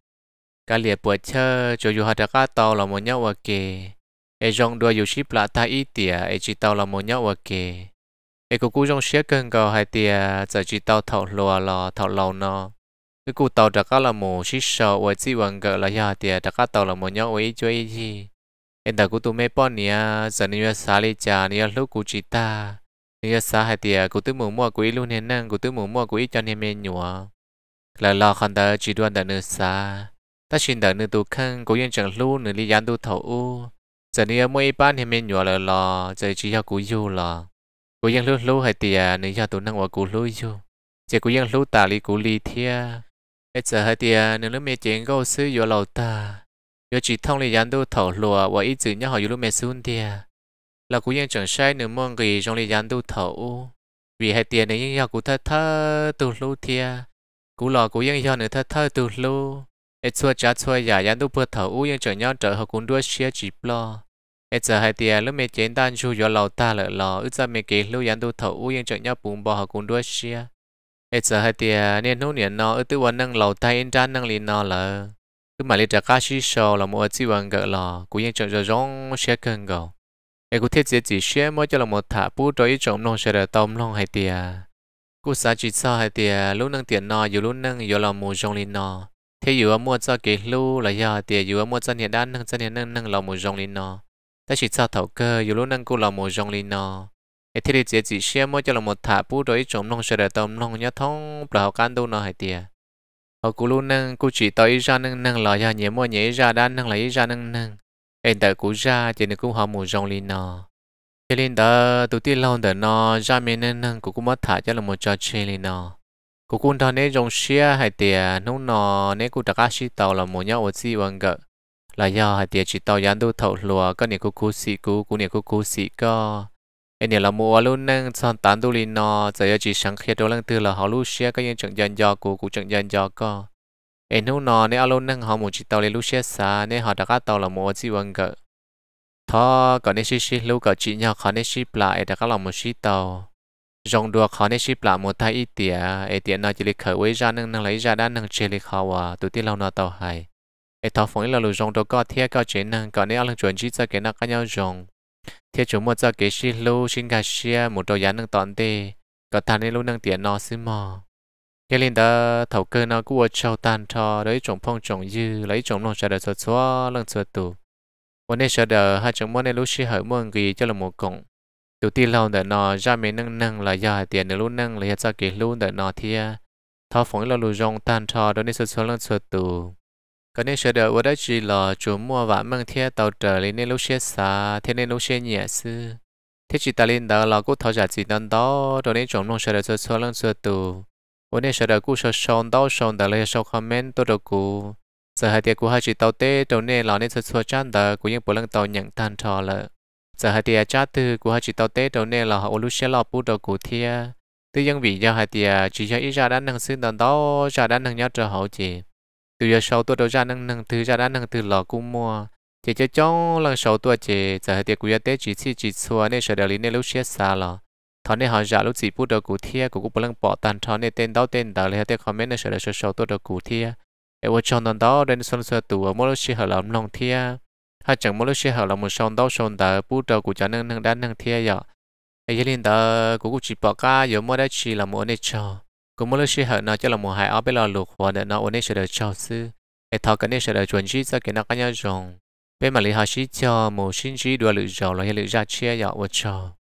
cả liệt bữa chơi cho dù họ đã cá tàu là một nhau ở kề ai trong đôi dù ship là ta ít tiề ai chỉ tàu là một nhau ở kề ai cô cũng trong xe cân cầu hai tiề giờ chỉ tàu thầu lò lò thầu lầu nó cái cụ tàu đã cá là một ship sầu ở chỉ vàng gỡ là nhà tiề đã cá tàu là một nhau ở ít cho ấy gì em đã cũng tụi mấy bọn nia giờ nia xả đi trà nia lúc cụ chỉ ta nia xả hai tiề cụ tụi mù mua cụ ít luôn hiện năng cụ tụi mù mua cụ cho nên mê nhùa là lo khăn ta chỉ đoan đã nửa xa ta xin đợi nữ tù khăn cố yên chẳng lưu nữ lý gián tu thầu u giờ nữ mỗi ban thì mình nhỏ lờ lò giờ chỉ cho cú du lò cú yên lưu lưu hay tiề à, nữ cho tụ năng của cố lưu du giờ cố yên lưu tà lý cố lý thia bây giờ hay tiề à, nữ lúc mẹ chuyện câu sư vô lầu ta vô chỉ thông lý gián tu thầu lùa và ít chữ nhau họ vô lúc mẹ xuân tiề là cú yên chẳng sai nữ mong gì trong lý gián tu thầu u vì hai tiền à, này nhưng do cú thơ thơ tu lưu thia cố lò cú yên do nữ thơ thơ tu lưu เอชัวจ้าชัวอย่ายันตุเพื่อเถาอู้ยังเจอย้อนเจอเขาคุณด้วยเชียจีบล้อเอจะให้เตียแล้วเมเจนด้านชูยอเราตาเลยหล่ออือจะเมเกลูยันตุเถาอู้ยังเจอย้อนปุ่มบ่เขาคุณด้วยเชียเอจะให้เตียเนี่ยนู่นเนี่ยนออือตัววันนั่งเราไทยอินด้านนั่งลีนอเลยคือมาเลยจากาชิโชเรามัวจีวังเกลอกูยังเจอจะร้องเชียกันก่อเอกูเทศจีเชียมัวจะเราหมดถาปู้ตัวยิ่งจมลงเฉลยตอมลงให้เตียกูสาจิตซาให้เตียลูกนั่งเตียนนออยู่ลูกนั่งอยู่เราหมู่จงลีนอ thế yếu mua cho cái lu là giờ thì yếu mua cho hiện đang nâng cho hiện nâng nâng là một dòng linh nó ta chỉ cho thầu cơ yếu lúc nâng cô là một dòng linh nó thế thì chỉ chỉ xem mua cho là một thả bút rồi chống nông sẽ để tâm nông nhớ thông bảo học ăn đâu nó hay tiề họ cú luôn nâng cú chỉ tới ra nâng nâng là giờ nhớ mua nhớ ra đang nâng là ra nâng nâng em đợi cú ra chỉ nên cú họ một dòng linh nó cho nên đó tụi tiên lâu để nó ra mình nâng nâng cú cũng mất thả cho là một trò chơi linh nó cô cũng thằng này trong xe hay tiền nông nọ nên cô đặt cái xe tàu là một nhau ở dưới vòng gỡ là do hay tiền chỉ tàu dán đôi thầu lúa cái này cô cố xị cô cũng này cô cố xị co anh này là mua luôn nâng sản tán đôi linh nọ giờ chỉ sáng khi đồ lăng từ là họ lúc xe cái những trận dân do cô cũng trận dân do co anh nông nọ nên alo nâng họ một chỉ tàu lên lúc xe xa nên họ đặt cái tàu là một ở dưới vòng gỡ thọ còn nên xí xí lúc cả chị nhau còn nên xí lại đặt cái là một xí tàu rong đua khó nên ship lại một thay ít tiền ấy tiền nó chỉ lịch khởi với ra nâng nâng lấy ra đã nâng chỉ lịch khảo à tụi tiên lâu nó tàu hay ấy thọ phóng là lù rong đua có thiết có chế nâng còn nếu lăng chuẩn chỉ cho cái nó cá nhau rong thiết chủ một cho cái xí lu xin gà xia một đôi giá nâng toàn tê có thằng nên lúc nâng tiền nó xí mò cái linh đó thầu cơ nó cũng ở châu tan thọ đấy trồng phong trồng dư lấy trồng nông sẽ được gì cho là số tù วันนี้เสด็จให้จงมั่นในลูกศิษย์เหมืองกีเจ้าละมุกง đầu tiên lâu để nó ra mình nâng nâng là giờ tiền để luôn nâng là hết ra kỹ luôn để nó thì thao phóng là lùi rong tan trò đó nên sơ sơ lần sơ tù cái này sơ đợi ở đây chỉ là chủ mua và mang theo tàu trở lên nên lúc xe xa thế nên lúc xe nhẹ sư thế chỉ ta lên đó là cũng thao giả gì đơn đó rồi nên chọn luôn sẽ đợi sơ sơ lần sơ tù ở đây sơ đợi cũng sơ sòn đó sòn đó là sơ comment tôi được cũng giờ hai tiệc của hai chỉ tàu tê đầu nên là nên sơ sơ chán đó cũng những bộ lần tàu nhận tan trò là giờ hai tia cha từ của hai chỉ tao tết đầu nè là họ lúc xe lọp bút đầu của thia từ nhân vị do hai tia chỉ cho ít ra đan năng xin đòn đó ra đan năng nhau trở hậu chị từ giờ sau tôi đầu ra năng năng thứ ra đan năng từ lọ cũng mua chị cho chó lần sau tôi chị giờ hai tia của tết chỉ chỉ chỉ xua nên sợ đầu lý nên lúc xe xa lò thọ nên họ giả dạ lúc chỉ bút đầu của thia của cũng bằng bỏ tàn thọ nên tên đó tên đó là hai tia comment nên sợ đầu sau tôi đầu của thia em cho đòn đó đến xuân xuân tuổi ở mỗi lúc xe hở lắm lòng thia chẳng lúc là một đau 他整么了些好了，么上到上的步骤，国家能能单能贴呀。ai chơi lên đó, cố cố chỉ bỏ cá, giờ mua đã chỉ là một nên cho, cố mua lúc chỉ hở nó cho là một hai áo bé là lục hoa để nó ổn nên sẽ được cho sư, ai thọ cái nên sẽ được chuẩn chỉ cho cái nó cái nhau rồng, bên mà lý hai sĩ cho, một sinh chỉ đua lựu giàu là hay lựa ra chia giàu và cho.